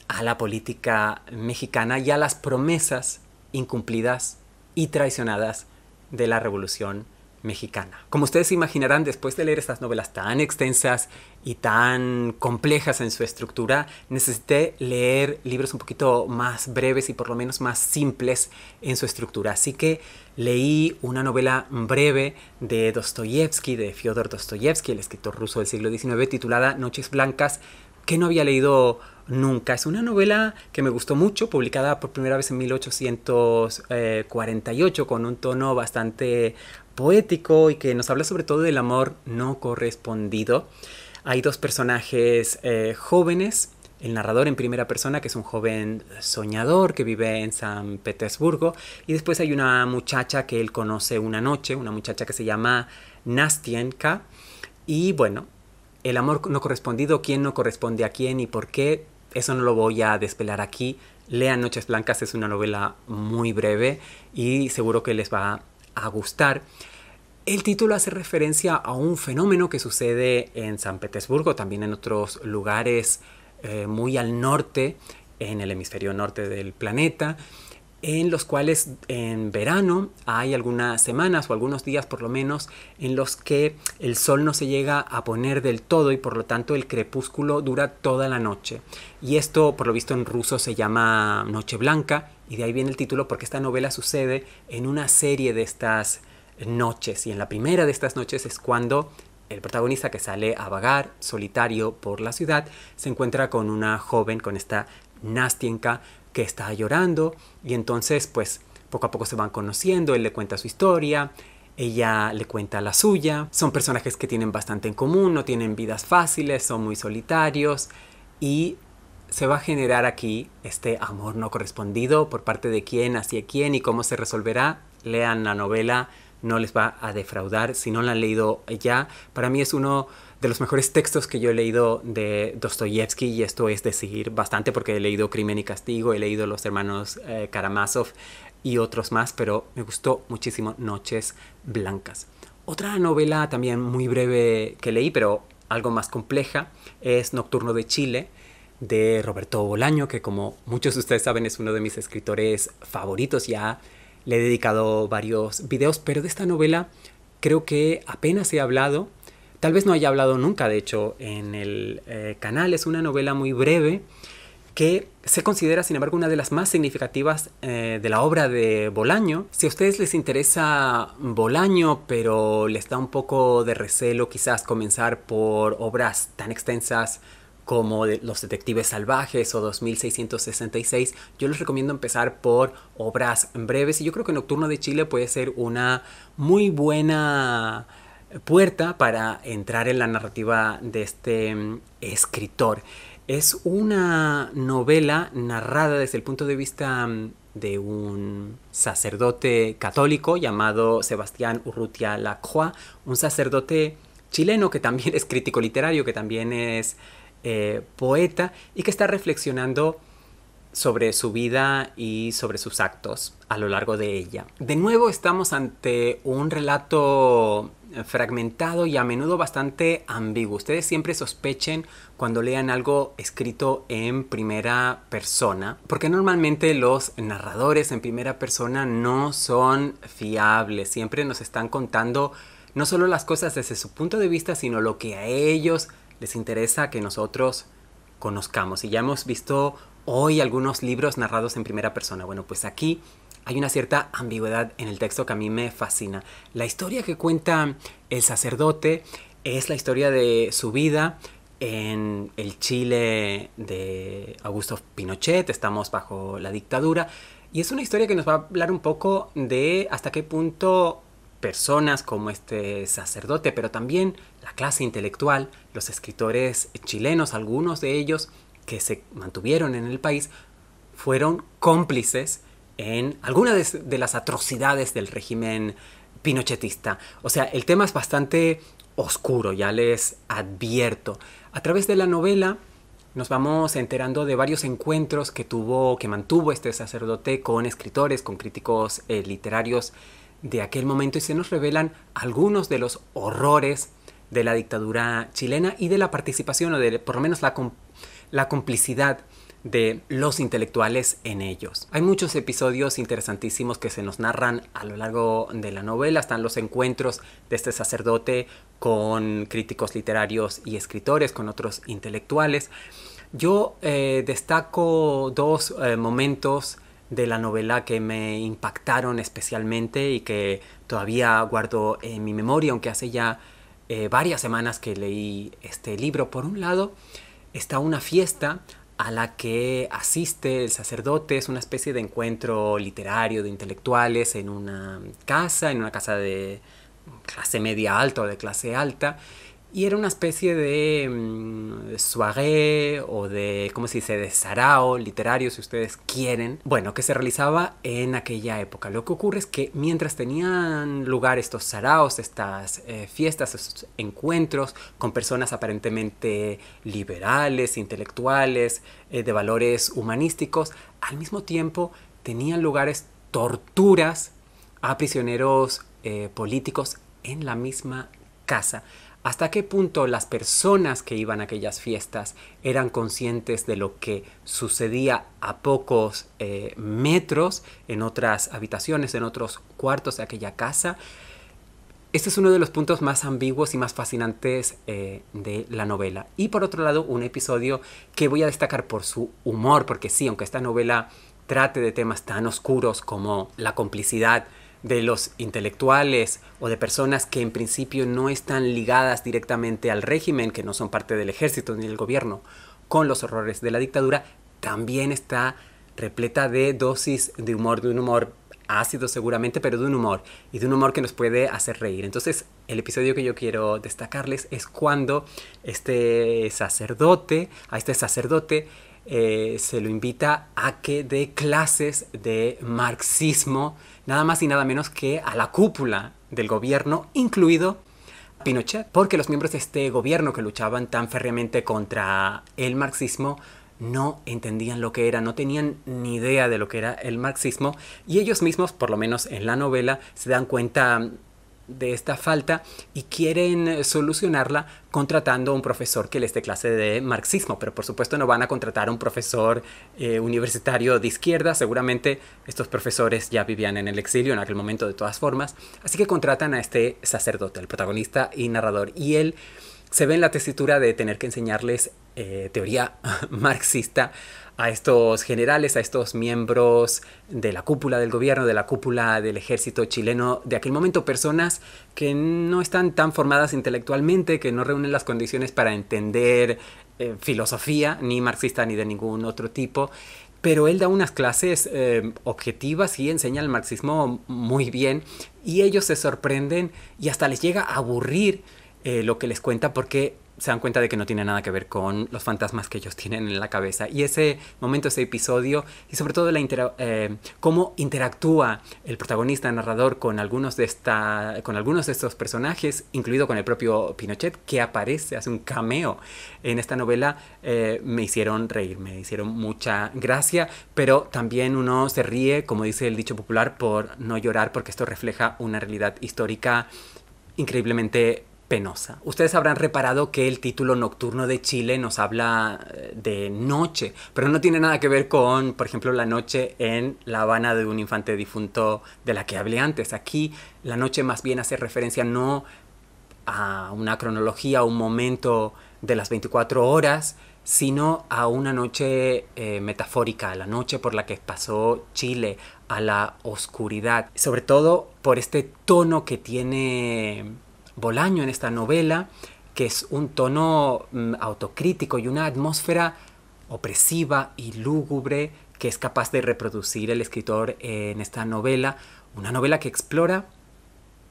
a la política mexicana y a las promesas incumplidas y traicionadas de la revolución mexicana. Como ustedes imaginarán, después de leer estas novelas tan extensas y tan complejas en su estructura, necesité leer libros un poquito más breves y por lo menos más simples en su estructura. Así que leí una novela breve de Dostoyevsky, de Fyodor Dostoyevsky, el escritor ruso del siglo XIX, titulada Noches Blancas, que no había leído Nunca. Es una novela que me gustó mucho, publicada por primera vez en 1848 con un tono bastante poético y que nos habla sobre todo del amor no correspondido. Hay dos personajes eh, jóvenes, el narrador en primera persona, que es un joven soñador que vive en San Petersburgo, y después hay una muchacha que él conoce una noche, una muchacha que se llama Nastienka, y bueno, el amor no correspondido, quién no corresponde a quién y por qué, eso no lo voy a despelar aquí. Lean Noches Blancas, es una novela muy breve y seguro que les va a gustar. El título hace referencia a un fenómeno que sucede en San Petersburgo, también en otros lugares eh, muy al norte, en el hemisferio norte del planeta, en los cuales en verano hay algunas semanas o algunos días por lo menos en los que el sol no se llega a poner del todo y por lo tanto el crepúsculo dura toda la noche. Y esto por lo visto en ruso se llama Noche Blanca y de ahí viene el título porque esta novela sucede en una serie de estas noches y en la primera de estas noches es cuando el protagonista que sale a vagar solitario por la ciudad se encuentra con una joven, con esta Nastienka, que está llorando y entonces pues poco a poco se van conociendo, él le cuenta su historia, ella le cuenta la suya, son personajes que tienen bastante en común, no tienen vidas fáciles, son muy solitarios y se va a generar aquí este amor no correspondido por parte de quién, hacia quién y cómo se resolverá. Lean la novela, no les va a defraudar si no la han leído ya. Para mí es uno de los mejores textos que yo he leído de Dostoyevsky, y esto es decir bastante porque he leído Crimen y Castigo, he leído Los Hermanos eh, Karamazov y otros más, pero me gustó muchísimo Noches Blancas. Otra novela también muy breve que leí, pero algo más compleja, es Nocturno de Chile de Roberto Bolaño, que como muchos de ustedes saben es uno de mis escritores favoritos, ya le he dedicado varios videos, pero de esta novela creo que apenas he hablado tal vez no haya hablado nunca, de hecho, en el eh, canal. Es una novela muy breve que se considera, sin embargo, una de las más significativas eh, de la obra de Bolaño. Si a ustedes les interesa Bolaño, pero les da un poco de recelo quizás comenzar por obras tan extensas como Los Detectives Salvajes o 2666, yo les recomiendo empezar por obras breves y yo creo que Nocturno de Chile puede ser una muy buena puerta para entrar en la narrativa de este mm, escritor. Es una novela narrada desde el punto de vista mm, de un sacerdote católico llamado Sebastián Urrutia Lacroix, un sacerdote chileno que también es crítico literario, que también es eh, poeta y que está reflexionando sobre su vida y sobre sus actos a lo largo de ella. De nuevo estamos ante un relato fragmentado y a menudo bastante ambiguo. Ustedes siempre sospechen cuando lean algo escrito en primera persona, porque normalmente los narradores en primera persona no son fiables, siempre nos están contando no solo las cosas desde su punto de vista, sino lo que a ellos les interesa que nosotros conozcamos. Y ya hemos visto hoy algunos libros narrados en primera persona. Bueno, pues aquí hay una cierta ambigüedad en el texto que a mí me fascina. La historia que cuenta el sacerdote es la historia de su vida en el Chile de Augusto Pinochet, estamos bajo la dictadura, y es una historia que nos va a hablar un poco de hasta qué punto personas como este sacerdote, pero también la clase intelectual, los escritores chilenos, algunos de ellos que se mantuvieron en el país, fueron cómplices en algunas de, las atrocidades del régimen pinochetista. O sea, el tema es bastante oscuro, ya les advierto. A través de la novela nos vamos enterando de varios encuentros que tuvo, que mantuvo este sacerdote con escritores, con críticos eh, literarios de aquel momento y se nos revelan algunos de los horrores de la dictadura chilena y de la participación o de por lo menos la, la complicidad de los intelectuales en ellos. Hay muchos episodios interesantísimos que se nos narran a lo largo de la novela. Están los encuentros de este sacerdote con críticos literarios y escritores, con otros intelectuales. Yo eh, destaco dos eh, momentos de la novela que me impactaron especialmente y que todavía guardo en mi memoria, aunque hace ya eh, varias semanas que leí este libro. Por un lado, está una fiesta a la que asiste el sacerdote. Es una especie de encuentro literario de intelectuales en una casa, en una casa de clase media alta o de clase alta, y era una especie mm, de soirée o de, ¿cómo se dice?, de sarao literario, si ustedes quieren. Bueno, que se realizaba en aquella época. Lo que ocurre es que mientras tenían lugar estos saraos, estas eh, fiestas, estos encuentros con personas aparentemente liberales, intelectuales, eh, de valores humanísticos, al mismo tiempo tenían lugares torturas a prisioneros eh, políticos en la misma casa hasta qué punto las personas que iban a aquellas fiestas eran conscientes de lo que sucedía a pocos eh, metros en otras habitaciones, en otros cuartos de aquella casa. Este es uno de los puntos más ambiguos y más fascinantes eh, de la novela. Y por otro lado, un episodio que voy a destacar por su humor, porque sí, aunque esta novela trate de temas tan oscuros como la complicidad, de los intelectuales o de personas que en principio no están ligadas directamente al régimen, que no son parte del ejército ni del gobierno, con los horrores de la dictadura, también está repleta de dosis de humor, de un humor ácido seguramente, pero de un humor y de un humor que nos puede hacer reír. Entonces, el episodio que yo quiero destacarles es cuando este sacerdote, a este sacerdote, eh, se lo invita a que dé clases de marxismo nada más y nada menos que a la cúpula del gobierno, incluido Pinochet, porque los miembros de este gobierno que luchaban tan férreamente contra el marxismo no entendían lo que era, no tenían ni idea de lo que era el marxismo y ellos mismos, por lo menos en la novela, se dan cuenta de esta falta y quieren solucionarla contratando a un profesor que les dé clase de marxismo, pero por supuesto no van a contratar a un profesor eh, universitario de izquierda, seguramente estos profesores ya vivían en el exilio en aquel momento de todas formas, así que contratan a este sacerdote, el protagonista y narrador, y él se ve en la tesitura de tener que enseñarles eh, teoría marxista a estos generales, a estos miembros de la cúpula del gobierno, de la cúpula del ejército chileno de aquel momento, personas que no están tan formadas intelectualmente, que no reúnen las condiciones para entender eh, filosofía, ni marxista ni de ningún otro tipo. Pero él da unas clases eh, objetivas y enseña el marxismo muy bien y ellos se sorprenden y hasta les llega a aburrir eh, lo que les cuenta porque se dan cuenta de que no tiene nada que ver con los fantasmas que ellos tienen en la cabeza. Y ese momento, ese episodio, y sobre todo la eh, cómo interactúa el protagonista, narrador, con algunos, de esta, con algunos de estos personajes, incluido con el propio Pinochet, que aparece, hace un cameo en esta novela, eh, me hicieron reír, me hicieron mucha gracia, pero también uno se ríe, como dice el dicho popular, por no llorar, porque esto refleja una realidad histórica increíblemente penosa. Ustedes habrán reparado que el título Nocturno de Chile nos habla eh, de noche, pero no tiene nada que ver con, por ejemplo, la noche en La Habana de un infante difunto de la que hablé antes. Aquí la noche más bien hace referencia no a una cronología, a un momento de las 24 horas, sino a una noche eh, metafórica, a la noche por la que pasó Chile, a la oscuridad, sobre todo por este tono que tiene Bolaño en esta novela, que es un tono mm, autocrítico y una atmósfera opresiva y lúgubre que es capaz de reproducir el escritor en esta novela, una novela que explora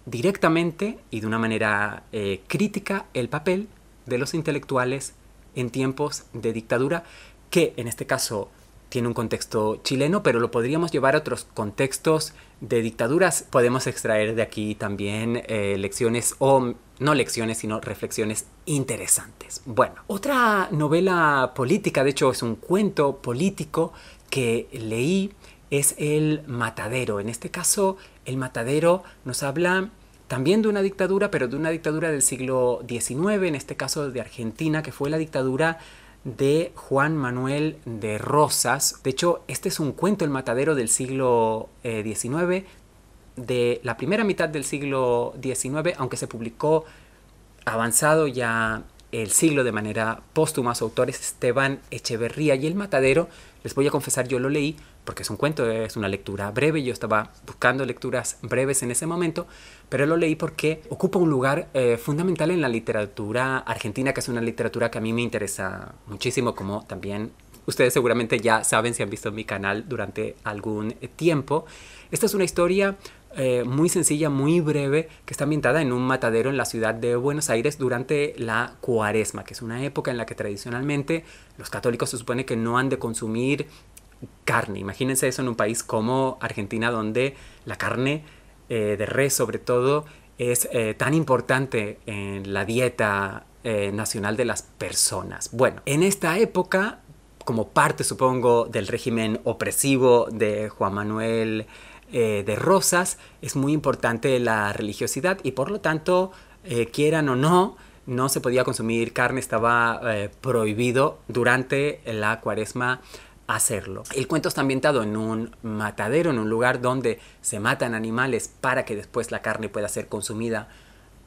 directamente y de una manera eh, crítica el papel de los intelectuales en tiempos de dictadura, que en este caso tiene un contexto chileno, pero lo podríamos llevar a otros contextos de dictaduras. Podemos extraer de aquí también eh, lecciones o no lecciones, sino reflexiones interesantes. Bueno, otra novela política, de hecho es un cuento político que leí, es El Matadero. En este caso, El Matadero nos habla también de una dictadura, pero de una dictadura del siglo XIX, en este caso de Argentina, que fue la dictadura de Juan Manuel de Rosas. De hecho, este es un cuento, el matadero del siglo XIX, eh, de la primera mitad del siglo XIX, aunque se publicó avanzado ya el siglo de manera póstuma, su autor Esteban Echeverría y El Matadero. Les voy a confesar, yo lo leí porque es un cuento, es una lectura breve, yo estaba buscando lecturas breves en ese momento, pero lo leí porque ocupa un lugar eh, fundamental en la literatura argentina, que es una literatura que a mí me interesa muchísimo, como también ustedes seguramente ya saben si han visto mi canal durante algún tiempo. Esta es una historia eh, muy sencilla, muy breve, que está ambientada en un matadero en la ciudad de Buenos Aires durante la cuaresma, que es una época en la que tradicionalmente los católicos se supone que no han de consumir carne. Imagínense eso en un país como Argentina, donde la carne eh, de res sobre todo es eh, tan importante en la dieta nacional de las personas. Bueno, en esta época, como parte supongo del régimen opresivo de Juan Manuel eh, de rosas, es muy importante la religiosidad y por lo tanto, eh, quieran o no, no se podía consumir carne, estaba eh, prohibido durante la cuaresma hacerlo. El cuento está ambientado en un matadero, en un lugar donde se matan animales para que después la carne pueda ser consumida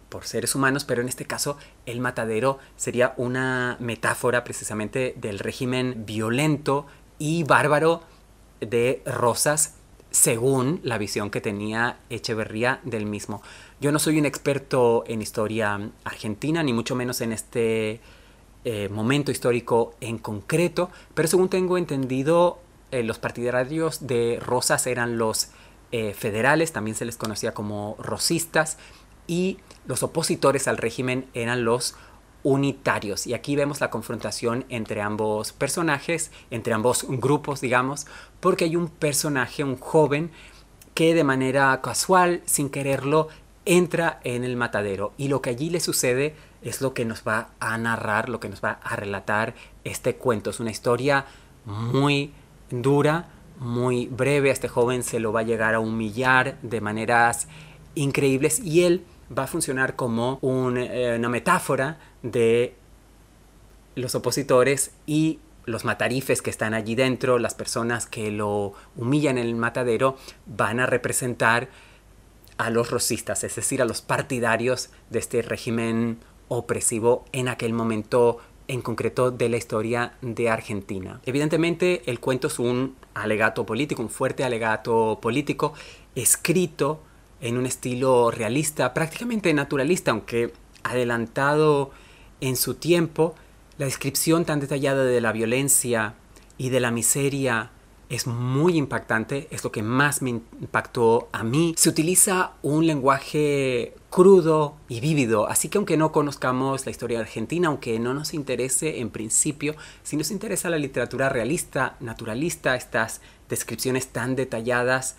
por seres humanos, pero en este caso el matadero sería una metáfora precisamente del régimen violento y bárbaro de Rosas según la visión que tenía Echeverría del mismo. Yo no soy un experto en historia argentina, ni mucho menos en este eh, momento histórico en concreto, pero según tengo entendido, eh, los partidarios de Rosas eran los eh, federales, también se les conocía como rosistas, y los opositores al régimen eran los unitarios. Y aquí vemos la confrontación entre ambos personajes, entre ambos grupos, digamos, porque hay un personaje, un joven, que de manera casual, sin quererlo, entra en el matadero. Y lo que allí le sucede es lo que nos va a narrar, lo que nos va a relatar este cuento. Es una historia muy dura, muy breve. A este joven se lo va a llegar a humillar de maneras increíbles y él va a funcionar como eh, una metáfora de los opositores y los matarifes que están allí dentro, las personas que lo humillan en el matadero, van a representar a los rosistas, es decir, a los partidarios de este régimen opresivo en aquel momento en concreto de la historia de Argentina. Evidentemente el cuento es un alegato político, un fuerte alegato político, escrito en un estilo realista, prácticamente naturalista, aunque adelantado en su tiempo, la descripción tan detallada de la violencia y de la miseria es muy impactante, es lo que más me impactó a mí. Se utiliza un lenguaje crudo y vívido, así que aunque no conozcamos la historia argentina, aunque no nos interese en principio, si nos interesa la literatura realista, naturalista, estas descripciones tan detalladas,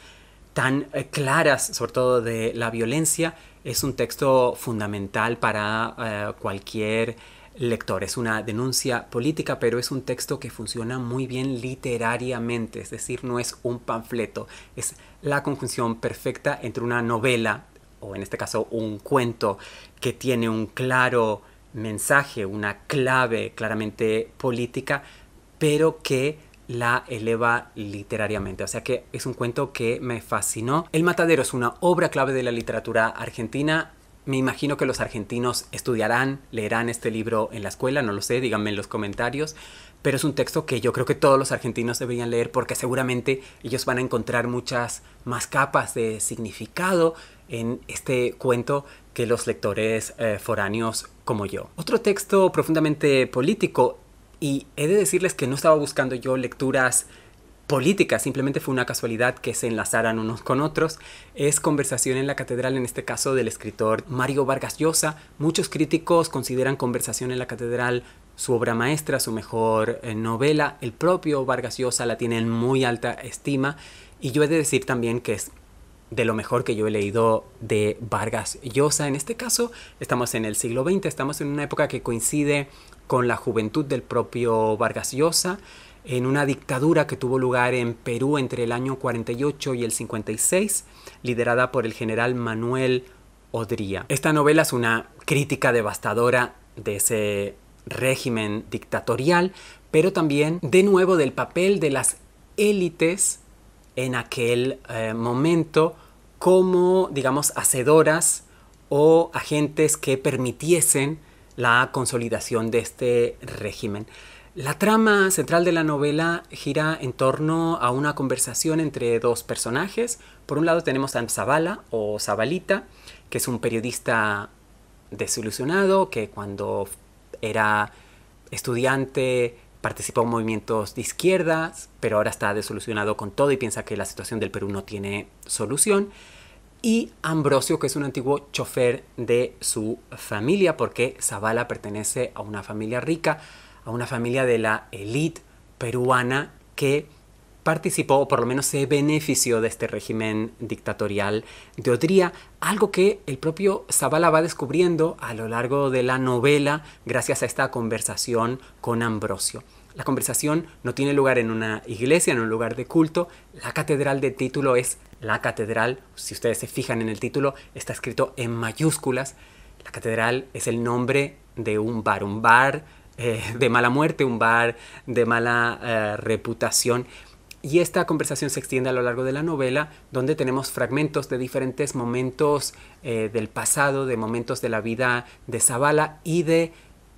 tan eh, claras, sobre todo de la violencia, es un texto fundamental para eh, cualquier lector. Es una denuncia política, pero es un texto que funciona muy bien literariamente, es decir, no es un panfleto, es la conjunción perfecta entre una novela, o en este caso un cuento, que tiene un claro mensaje, una clave claramente política, pero que la eleva literariamente. O sea que es un cuento que me fascinó. El Matadero es una obra clave de la literatura argentina. Me imagino que los argentinos estudiarán, leerán este libro en la escuela, no lo sé, díganme en los comentarios, pero es un texto que yo creo que todos los argentinos deberían leer porque seguramente ellos van a encontrar muchas más capas de significado en este cuento que los lectores eh, foráneos como yo. Otro texto profundamente político y he de decirles que no estaba buscando yo lecturas políticas, simplemente fue una casualidad que se enlazaran unos con otros. Es conversación en la catedral, en este caso del escritor Mario Vargas Llosa. Muchos críticos consideran conversación en la catedral su obra maestra, su mejor eh, novela. El propio Vargas Llosa la tiene en muy alta estima. Y yo he de decir también que es de lo mejor que yo he leído de Vargas Llosa. En este caso, estamos en el siglo XX, estamos en una época que coincide con la juventud del propio Vargas Llosa en una dictadura que tuvo lugar en Perú entre el año 48 y el 56, liderada por el general Manuel Odría. Esta novela es una crítica devastadora de ese régimen dictatorial, pero también de nuevo del papel de las élites en aquel eh, momento como, digamos, hacedoras o agentes que permitiesen la consolidación de este régimen. La trama central de la novela gira en torno a una conversación entre dos personajes. Por un lado tenemos a Zabala o Zabalita, que es un periodista desilusionado que cuando era estudiante participó en movimientos de izquierdas, pero ahora está desilusionado con todo y piensa que la situación del Perú no tiene solución y Ambrosio, que es un antiguo chofer de su familia, porque Zavala pertenece a una familia rica, a una familia de la élite peruana que participó, o por lo menos se benefició de este régimen dictatorial de Odría, algo que el propio Zavala va descubriendo a lo largo de la novela gracias a esta conversación con Ambrosio. La conversación no tiene lugar en una iglesia, en un lugar de culto. La catedral de título es la catedral, si ustedes se fijan en el título, está escrito en mayúsculas. La catedral es el nombre de un bar, un bar eh, de mala muerte, un bar de mala eh, reputación. Y esta conversación se extiende a lo largo de la novela, donde tenemos fragmentos de diferentes momentos eh, del pasado, de momentos de la vida de Zavala y de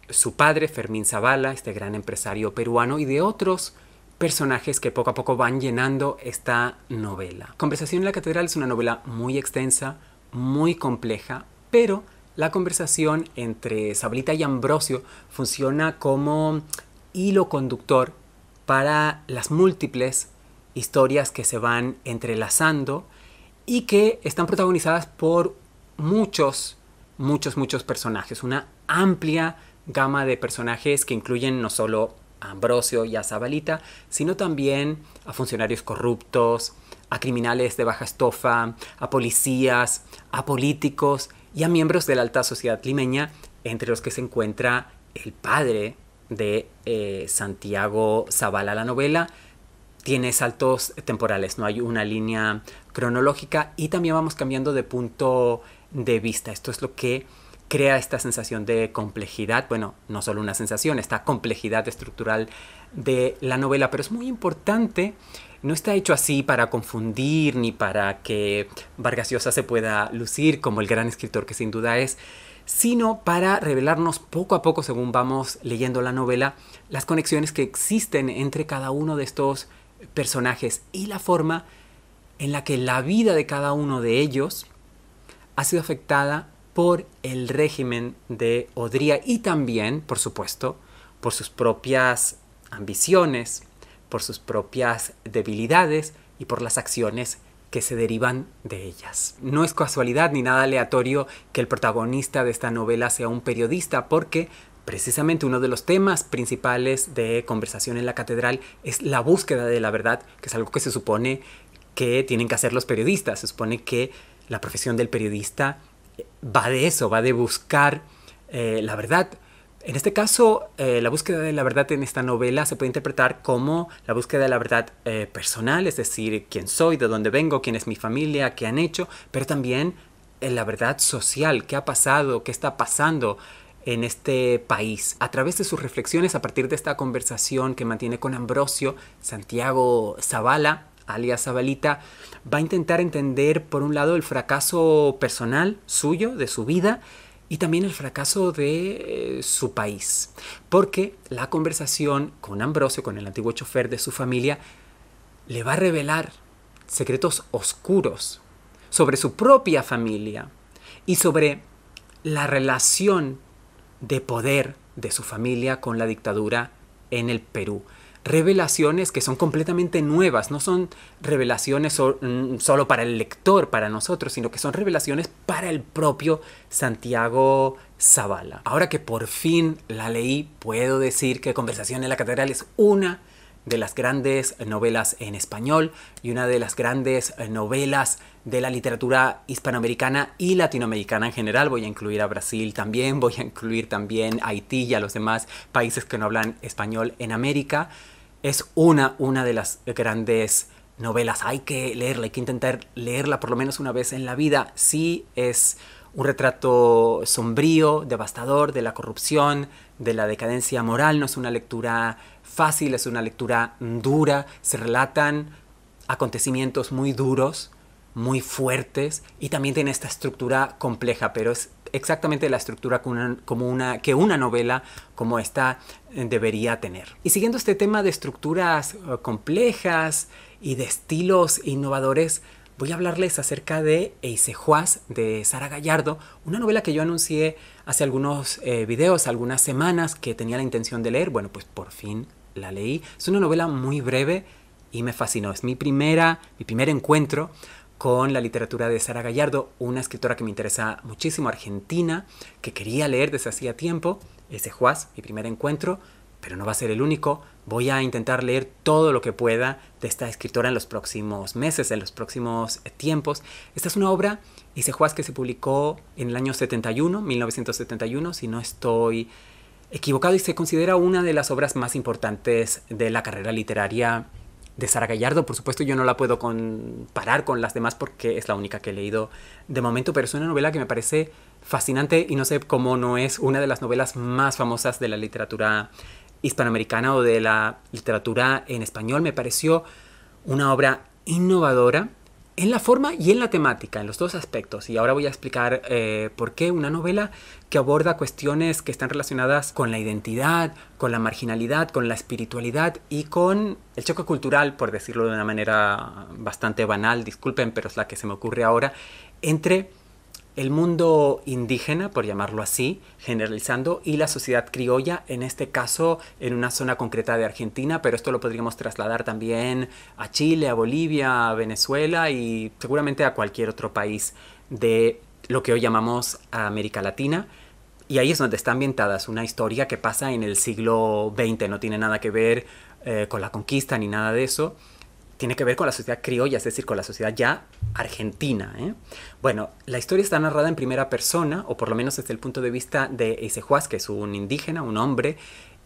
su padre, Fermín Zavala, este gran empresario peruano, y de otros personajes que poco a poco van llenando esta novela. Conversación en la Catedral es una novela muy extensa, muy compleja, pero la conversación entre sablita y Ambrosio funciona como hilo conductor para las múltiples historias que se van entrelazando y que están protagonizadas por muchos, muchos, muchos personajes. Una amplia gama de personajes que incluyen no solo a Ambrosio y a Zabalita, sino también a funcionarios corruptos, a criminales de baja estofa, a policías, a políticos y a miembros de la alta sociedad limeña, entre los que se encuentra el padre de eh, Santiago Zabala, la novela. Tiene saltos temporales, no hay una línea cronológica y también vamos cambiando de punto de vista. Esto es lo que crea esta sensación de complejidad, bueno, no solo una sensación, esta complejidad estructural de la novela, pero es muy importante, no está hecho así para confundir ni para que Vargas Llosa se pueda lucir como el gran escritor que sin duda es, sino para revelarnos poco a poco, según vamos leyendo la novela, las conexiones que existen entre cada uno de estos personajes y la forma en la que la vida de cada uno de ellos ha sido afectada por el régimen de Odría y también, por supuesto, por sus propias ambiciones, por sus propias debilidades y por las acciones que se derivan de ellas. No es casualidad ni nada aleatorio que el protagonista de esta novela sea un periodista porque precisamente uno de los temas principales de conversación en la catedral es la búsqueda de la verdad, que es algo que se supone que tienen que hacer los periodistas. Se supone que la profesión del periodista va de eso, va de buscar eh, la verdad. En este caso, eh, la búsqueda de la verdad en esta novela se puede interpretar como la búsqueda de la verdad eh, personal, es decir, quién soy, de dónde vengo, quién es mi familia, qué han hecho, pero también la verdad social, qué ha pasado, qué está pasando en este país. A través de sus reflexiones, a partir de esta conversación que mantiene con Ambrosio, Santiago Zavala, alias Zabalita, va a intentar entender, por un lado, el fracaso personal suyo, de su vida, y también el fracaso de eh, su país. Porque la conversación con Ambrosio, con el antiguo chofer de su familia, le va a revelar secretos oscuros sobre su propia familia y sobre la relación de poder de su familia con la dictadura en el Perú revelaciones que son completamente nuevas, no son revelaciones mm, solo para el lector, para nosotros, sino que son revelaciones para el propio Santiago Zavala. Ahora que por fin la leí, puedo decir que Conversación en la Catedral es una de las grandes novelas en español y una de las grandes novelas de la literatura hispanoamericana y latinoamericana en general. Voy a incluir a Brasil también, voy a incluir también a Haití y a los demás países que no hablan español en América. Es una, una de las grandes novelas. Hay que leerla, hay que intentar leerla por lo menos una vez en la vida. Sí es un retrato sombrío, devastador de la corrupción, de la decadencia moral, no es una lectura fácil, es una lectura dura, se relatan acontecimientos muy duros, muy fuertes y también tiene esta estructura compleja, pero es exactamente la estructura que una, como una, que una novela como esta eh, debería tener. Y siguiendo este tema de estructuras eh, complejas y de estilos innovadores, voy a hablarles acerca de Eisejuaz de Sara Gallardo, una novela que yo anuncié hace algunos eh, videos, algunas semanas que tenía la intención de leer. Bueno, pues por fin la leí. Es una novela muy breve y me fascinó. Es mi, primera, mi primer encuentro con la literatura de Sara Gallardo, una escritora que me interesa muchísimo, argentina, que quería leer desde hacía tiempo. Ese Juaz, mi primer encuentro, pero no va a ser el único. Voy a intentar leer todo lo que pueda de esta escritora en los próximos meses, en los próximos tiempos. Esta es una obra, Ese Juaz, que se publicó en el año 71, 1971, si no estoy equivocado y se considera una de las obras más importantes de la carrera literaria de Sara Gallardo. Por supuesto, yo no la puedo comparar con las demás porque es la única que he leído de momento, pero es una novela que me parece fascinante y no sé cómo no es una de las novelas más famosas de la literatura hispanoamericana o de la literatura en español. Me pareció una obra innovadora en la forma y en la temática, en los dos aspectos. Y ahora voy a explicar eh, por qué una novela que aborda cuestiones que están relacionadas con la identidad, con la marginalidad, con la espiritualidad y con el choque cultural, por decirlo de una manera bastante banal, disculpen, pero es la que se me ocurre ahora, entre el mundo indígena, por llamarlo así, generalizando, y la sociedad criolla, en este caso en una zona concreta de Argentina, pero esto lo podríamos trasladar también a Chile, a Bolivia, a Venezuela y seguramente a cualquier otro país de lo que hoy llamamos América Latina. Y ahí es donde está ambientada, es una historia que pasa en el siglo XX, no tiene nada que ver eh, con la conquista ni nada de eso tiene que ver con la sociedad criolla, es decir, con la sociedad ya argentina. ¿eh? Bueno, la historia está narrada en primera persona, o por lo menos desde el punto de vista de Eisehuas, que es un indígena, un hombre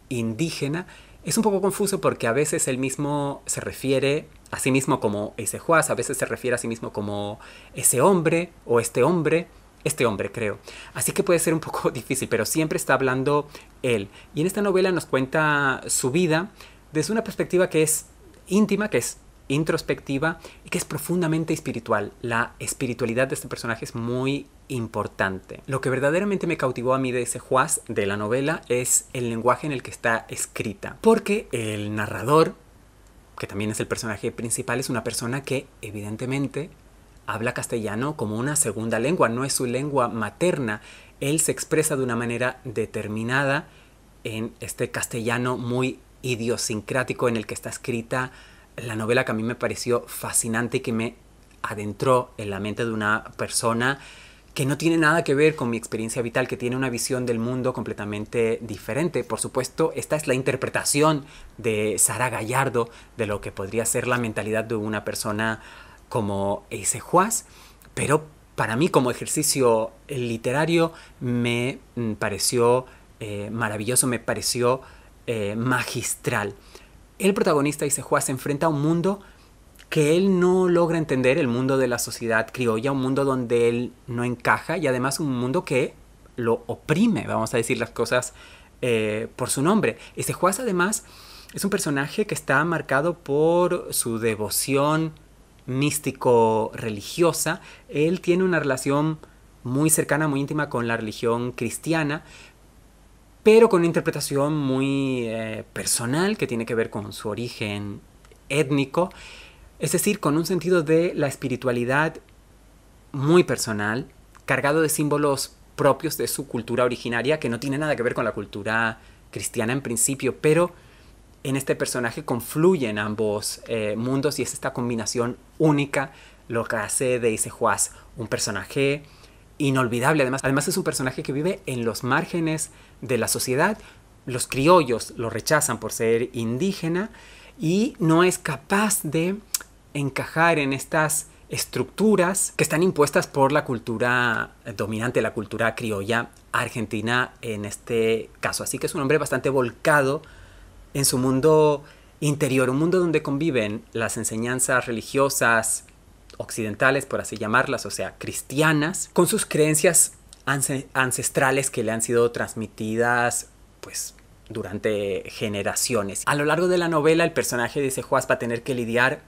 indígena. Es un poco confuso porque a veces él mismo se refiere a sí mismo como Eisehuas, a veces se refiere a sí mismo como ese hombre o este hombre, este hombre creo. Así que puede ser un poco difícil, pero siempre está hablando él. Y en esta novela nos cuenta su vida desde una perspectiva que es íntima, que es introspectiva y que es profundamente espiritual. La espiritualidad de este personaje es muy importante. Lo que verdaderamente me cautivó a mí de ese Juaz de la novela es el lenguaje en el que está escrita, porque el narrador, que también es el personaje principal, es una persona que evidentemente habla castellano como una segunda lengua, no es su lengua materna. Él se expresa de una manera determinada en este castellano muy idiosincrático en el que está escrita la novela que a mí me pareció fascinante y que me adentró en la mente de una persona que no tiene nada que ver con mi experiencia vital, que tiene una visión del mundo completamente diferente. Por supuesto, esta es la interpretación de Sara Gallardo de lo que podría ser la mentalidad de una persona como ese Juaz, pero para mí como ejercicio literario me mm, pareció eh, maravilloso, me pareció eh, magistral el protagonista Isejuá se enfrenta a un mundo que él no logra entender, el mundo de la sociedad criolla, un mundo donde él no encaja y además un mundo que lo oprime, vamos a decir las cosas eh, por su nombre. juas además es un personaje que está marcado por su devoción místico-religiosa. Él tiene una relación muy cercana, muy íntima con la religión cristiana, pero con una interpretación muy eh, personal que tiene que ver con su origen étnico, es decir, con un sentido de la espiritualidad muy personal, cargado de símbolos propios de su cultura originaria, que no tiene nada que ver con la cultura cristiana en principio, pero en este personaje confluyen ambos eh, mundos y es esta combinación única lo que hace de Isejuaz un personaje inolvidable además. Además es un personaje que vive en los márgenes de la sociedad. Los criollos lo rechazan por ser indígena y no es capaz de encajar en estas estructuras que están impuestas por la cultura dominante, la cultura criolla argentina en este caso. Así que es un hombre bastante volcado en su mundo interior, un mundo donde conviven las enseñanzas religiosas, occidentales, por así llamarlas, o sea, cristianas, con sus creencias ancestrales que le han sido transmitidas, pues, durante generaciones. A lo largo de la novela, el personaje de Sejuaz va a tener que lidiar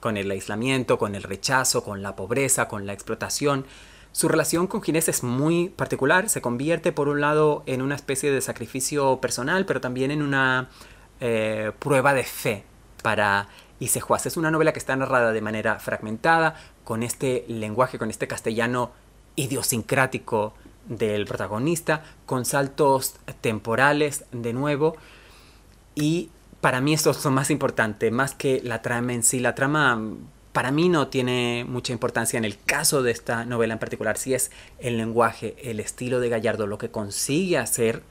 con el aislamiento, con el rechazo, con la pobreza, con la explotación. Su relación con Ginés es muy particular, se convierte por un lado en una especie de sacrificio personal, pero también en una eh, prueba de fe para y juaz Es una novela que está narrada de manera fragmentada, con este lenguaje, con este castellano idiosincrático del protagonista, con saltos temporales de nuevo. Y para mí eso es lo más importante, más que la trama en sí. La trama para mí no tiene mucha importancia en el caso de esta novela en particular, si es el lenguaje, el estilo de Gallardo, lo que consigue hacer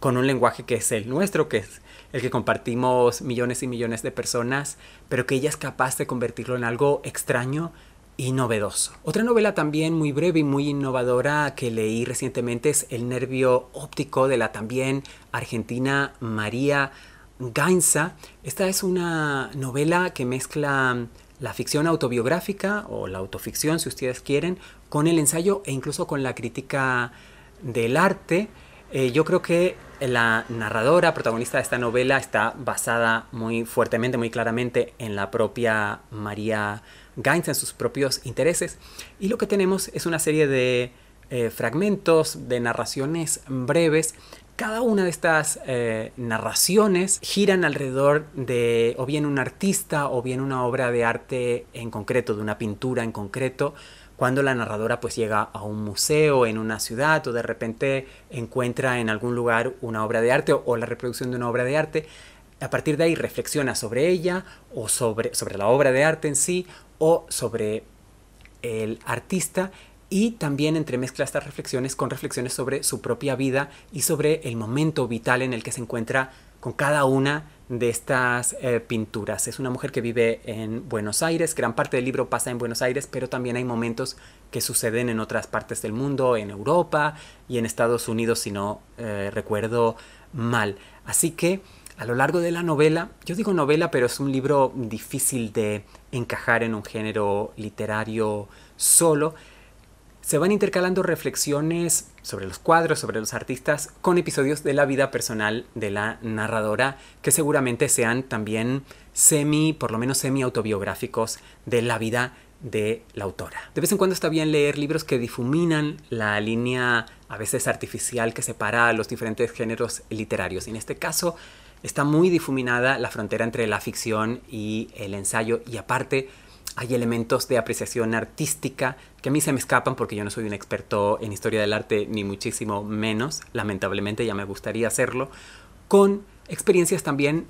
con un lenguaje que es el nuestro, que es el que compartimos millones y millones de personas, pero que ella es capaz de convertirlo en algo extraño y novedoso. Otra novela también muy breve y muy innovadora que leí recientemente es El nervio óptico de la también argentina María Gainza. Esta es una novela que mezcla la ficción autobiográfica o la autoficción, si ustedes quieren, con el ensayo e incluso con la crítica del arte. Eh, yo creo que la narradora, protagonista de esta novela, está basada muy fuertemente, muy claramente en la propia María Gaines, en sus propios intereses. Y lo que tenemos es una serie de eh, fragmentos, de narraciones breves. Cada una de estas eh, narraciones giran alrededor de o bien un artista o bien una obra de arte en concreto, de una pintura en concreto, cuando la narradora pues llega a un museo en una ciudad o de repente encuentra en algún lugar una obra de arte o, la reproducción de una obra de arte, a partir de ahí reflexiona sobre ella o sobre, sobre la obra de arte en sí o sobre el artista y también entremezcla estas reflexiones con reflexiones sobre su propia vida y sobre el momento vital en el que se encuentra con cada una de estas eh, pinturas. Es una mujer que vive en Buenos Aires, gran parte del libro pasa en Buenos Aires, pero también hay momentos que suceden en otras partes del mundo, en Europa y en Estados Unidos, si no eh, recuerdo mal. Así que a lo largo de la novela, yo digo novela, pero es un libro difícil de encajar en un género literario solo, se van intercalando reflexiones sobre los cuadros, sobre los artistas, con episodios de la vida personal de la narradora, que seguramente sean también semi, por lo menos semi autobiográficos de la vida de la autora. De vez en cuando está bien leer libros que difuminan la línea a veces artificial que separa los diferentes géneros literarios. En este caso está muy difuminada la frontera entre la ficción y el ensayo y aparte hay elementos de apreciación artística que a mí se me escapan porque yo no soy un experto en historia del arte, ni muchísimo menos, lamentablemente ya me gustaría hacerlo, con experiencias también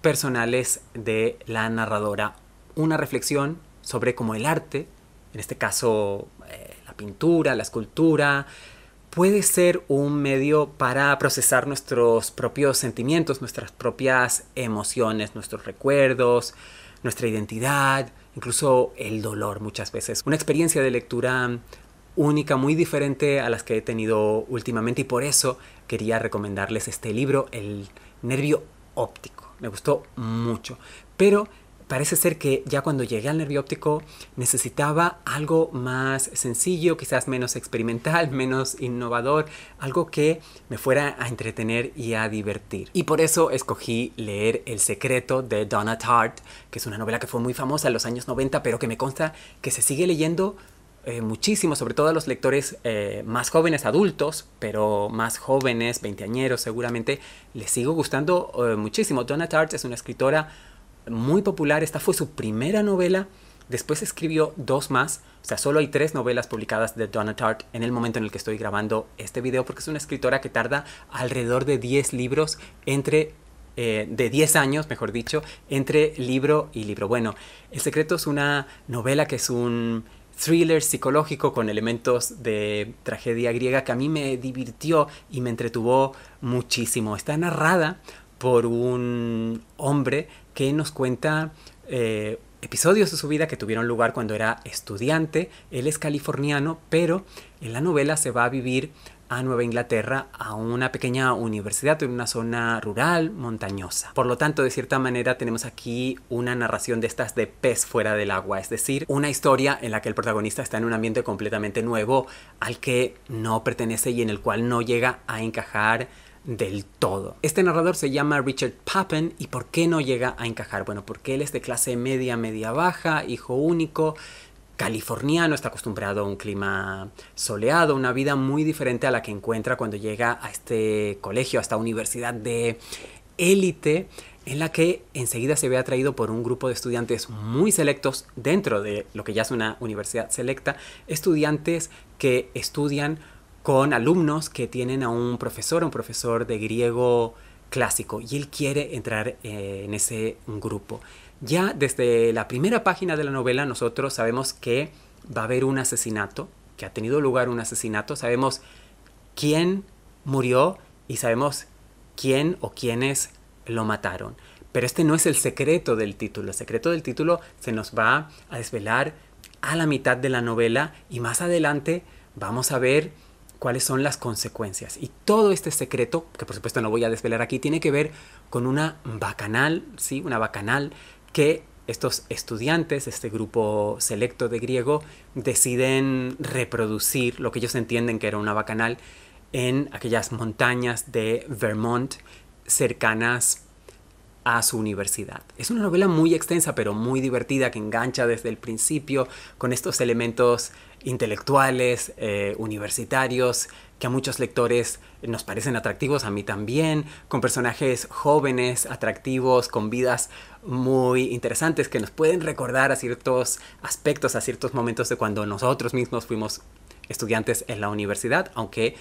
personales de la narradora. Una reflexión sobre cómo el arte, en este caso eh, la pintura, la escultura, puede ser un medio para procesar nuestros propios sentimientos, nuestras propias emociones, nuestros recuerdos, nuestra identidad, incluso el dolor muchas veces. Una experiencia de lectura única, muy diferente a las que he tenido últimamente y por eso quería recomendarles este libro, El Nervio Óptico. Me gustó mucho. Pero Parece ser que ya cuando llegué al nervio óptico necesitaba algo más sencillo, quizás menos experimental, menos innovador, algo que me fuera a entretener y a divertir. Y por eso escogí leer El secreto de Donna Tartt, que es una novela que fue muy famosa en los años 90, pero que me consta que se sigue leyendo eh, muchísimo, sobre todo a los lectores eh, más jóvenes, adultos, pero más jóvenes, veinteañeros seguramente, les sigo gustando eh, muchísimo. Donna Tartt es una escritora muy popular. Esta fue su primera novela. Después escribió dos más, o sea, solo hay tres novelas publicadas de Donna Tartt en el momento en el que estoy grabando este video, porque es una escritora que tarda alrededor de 10 libros entre... Eh, de 10 años, mejor dicho, entre libro y libro. Bueno, El Secreto es una novela que es un thriller psicológico con elementos de tragedia griega que a mí me divirtió y me entretuvo muchísimo. Está narrada por un hombre que nos cuenta eh, episodios de su vida que tuvieron lugar cuando era estudiante. Él es californiano, pero en la novela se va a vivir a Nueva Inglaterra, a una pequeña universidad en una zona rural, montañosa. Por lo tanto, de cierta manera tenemos aquí una narración de estas de pez fuera del agua, es decir, una historia en la que el protagonista está en un ambiente completamente nuevo al que no pertenece y en el cual no llega a encajar del todo. Este narrador se llama Richard Pappen y ¿por qué no llega a encajar? Bueno, porque él es de clase media, media baja, hijo único, californiano, está acostumbrado a un clima soleado, una vida muy diferente a la que encuentra cuando llega a este colegio, a esta universidad de élite en la que enseguida se ve atraído por un grupo de estudiantes muy selectos dentro de lo que ya es una universidad selecta, estudiantes que estudian con alumnos que tienen a un profesor, un profesor de griego clásico, y él quiere entrar eh, en ese grupo. Ya desde la primera página de la novela nosotros sabemos que va a haber un asesinato, que ha tenido lugar un asesinato, sabemos quién murió y sabemos quién o quiénes lo mataron. Pero este no es el secreto del título, el secreto del título se nos va a desvelar a la mitad de la novela y más adelante vamos a ver cuáles son las consecuencias. Y todo este secreto, que por supuesto no voy a desvelar aquí, tiene que ver con una bacanal, ¿sí? Una bacanal que estos estudiantes, este grupo selecto de griego, deciden reproducir lo que ellos entienden que era una bacanal en aquellas montañas de Vermont cercanas a su universidad. Es una novela muy extensa pero muy divertida que engancha desde el principio con estos elementos intelectuales, eh, universitarios, que a muchos lectores nos parecen atractivos, a mí también, con personajes jóvenes, atractivos, con vidas muy interesantes, que nos pueden recordar a ciertos aspectos, a ciertos momentos de cuando nosotros mismos fuimos estudiantes en la universidad, aunque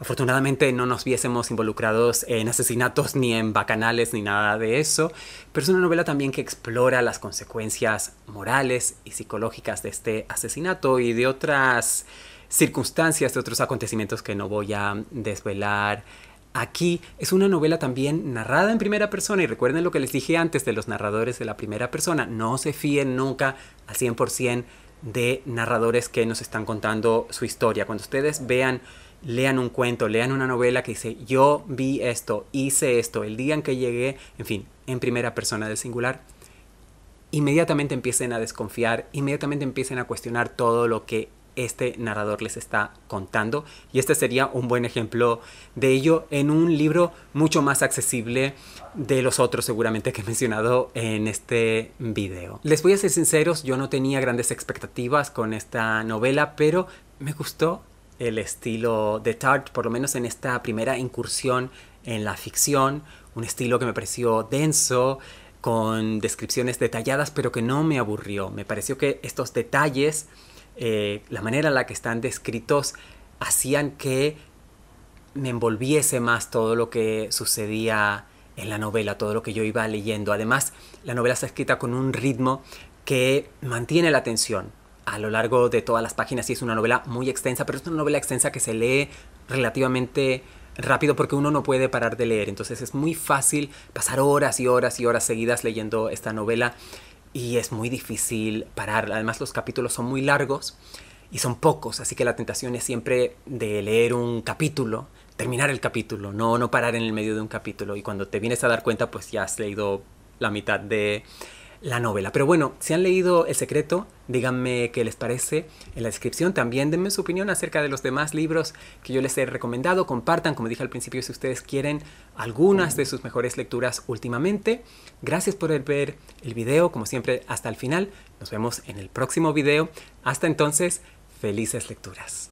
Afortunadamente no nos viésemos involucrados en asesinatos ni en bacanales ni nada de eso, pero es una novela también que explora las consecuencias morales y psicológicas de este asesinato y de otras circunstancias, de otros acontecimientos que no voy a desvelar Aquí es una novela también narrada en primera persona y recuerden lo que les dije antes de los narradores de la primera persona, no se fíen nunca al 100% de narradores que nos están contando su historia. Cuando ustedes vean lean un cuento, lean una novela que dice yo vi esto, hice esto, el día en que llegué, en fin, en primera persona del singular, inmediatamente empiecen a desconfiar, inmediatamente empiecen a cuestionar todo lo que este narrador les está contando. Y este sería un buen ejemplo de ello en un libro mucho más accesible de los otros seguramente que he mencionado en este video. Les voy a ser sinceros, yo no tenía grandes expectativas con esta novela, pero me gustó el estilo de Tart, por lo menos en esta primera incursión en la ficción, un estilo que me pareció denso, con descripciones detalladas, pero que no me aburrió. Me pareció que estos detalles, eh, la manera en la que están descritos, hacían que me envolviese más todo lo que sucedía en la novela, todo lo que yo iba leyendo. Además, la novela está escrita con un ritmo que mantiene la atención a lo largo de todas las páginas y es una novela muy extensa, pero es una novela extensa que se lee relativamente rápido porque uno no puede parar de leer, entonces es muy fácil pasar horas y horas y horas seguidas leyendo esta novela y es muy difícil parar, además los capítulos son muy largos y son pocos, así que la tentación es siempre de leer un capítulo, terminar el capítulo, no, no parar en el medio de un capítulo y cuando te vienes a dar cuenta pues ya has leído la mitad de la novela. Pero bueno, si han leído El Secreto, díganme qué les parece en la descripción. También denme su opinión acerca de los demás libros que yo les he recomendado. Compartan, como dije al principio, si ustedes quieren algunas de sus mejores lecturas últimamente. Gracias por ver el video, como siempre, hasta el final. Nos vemos en el próximo video. Hasta entonces, felices lecturas.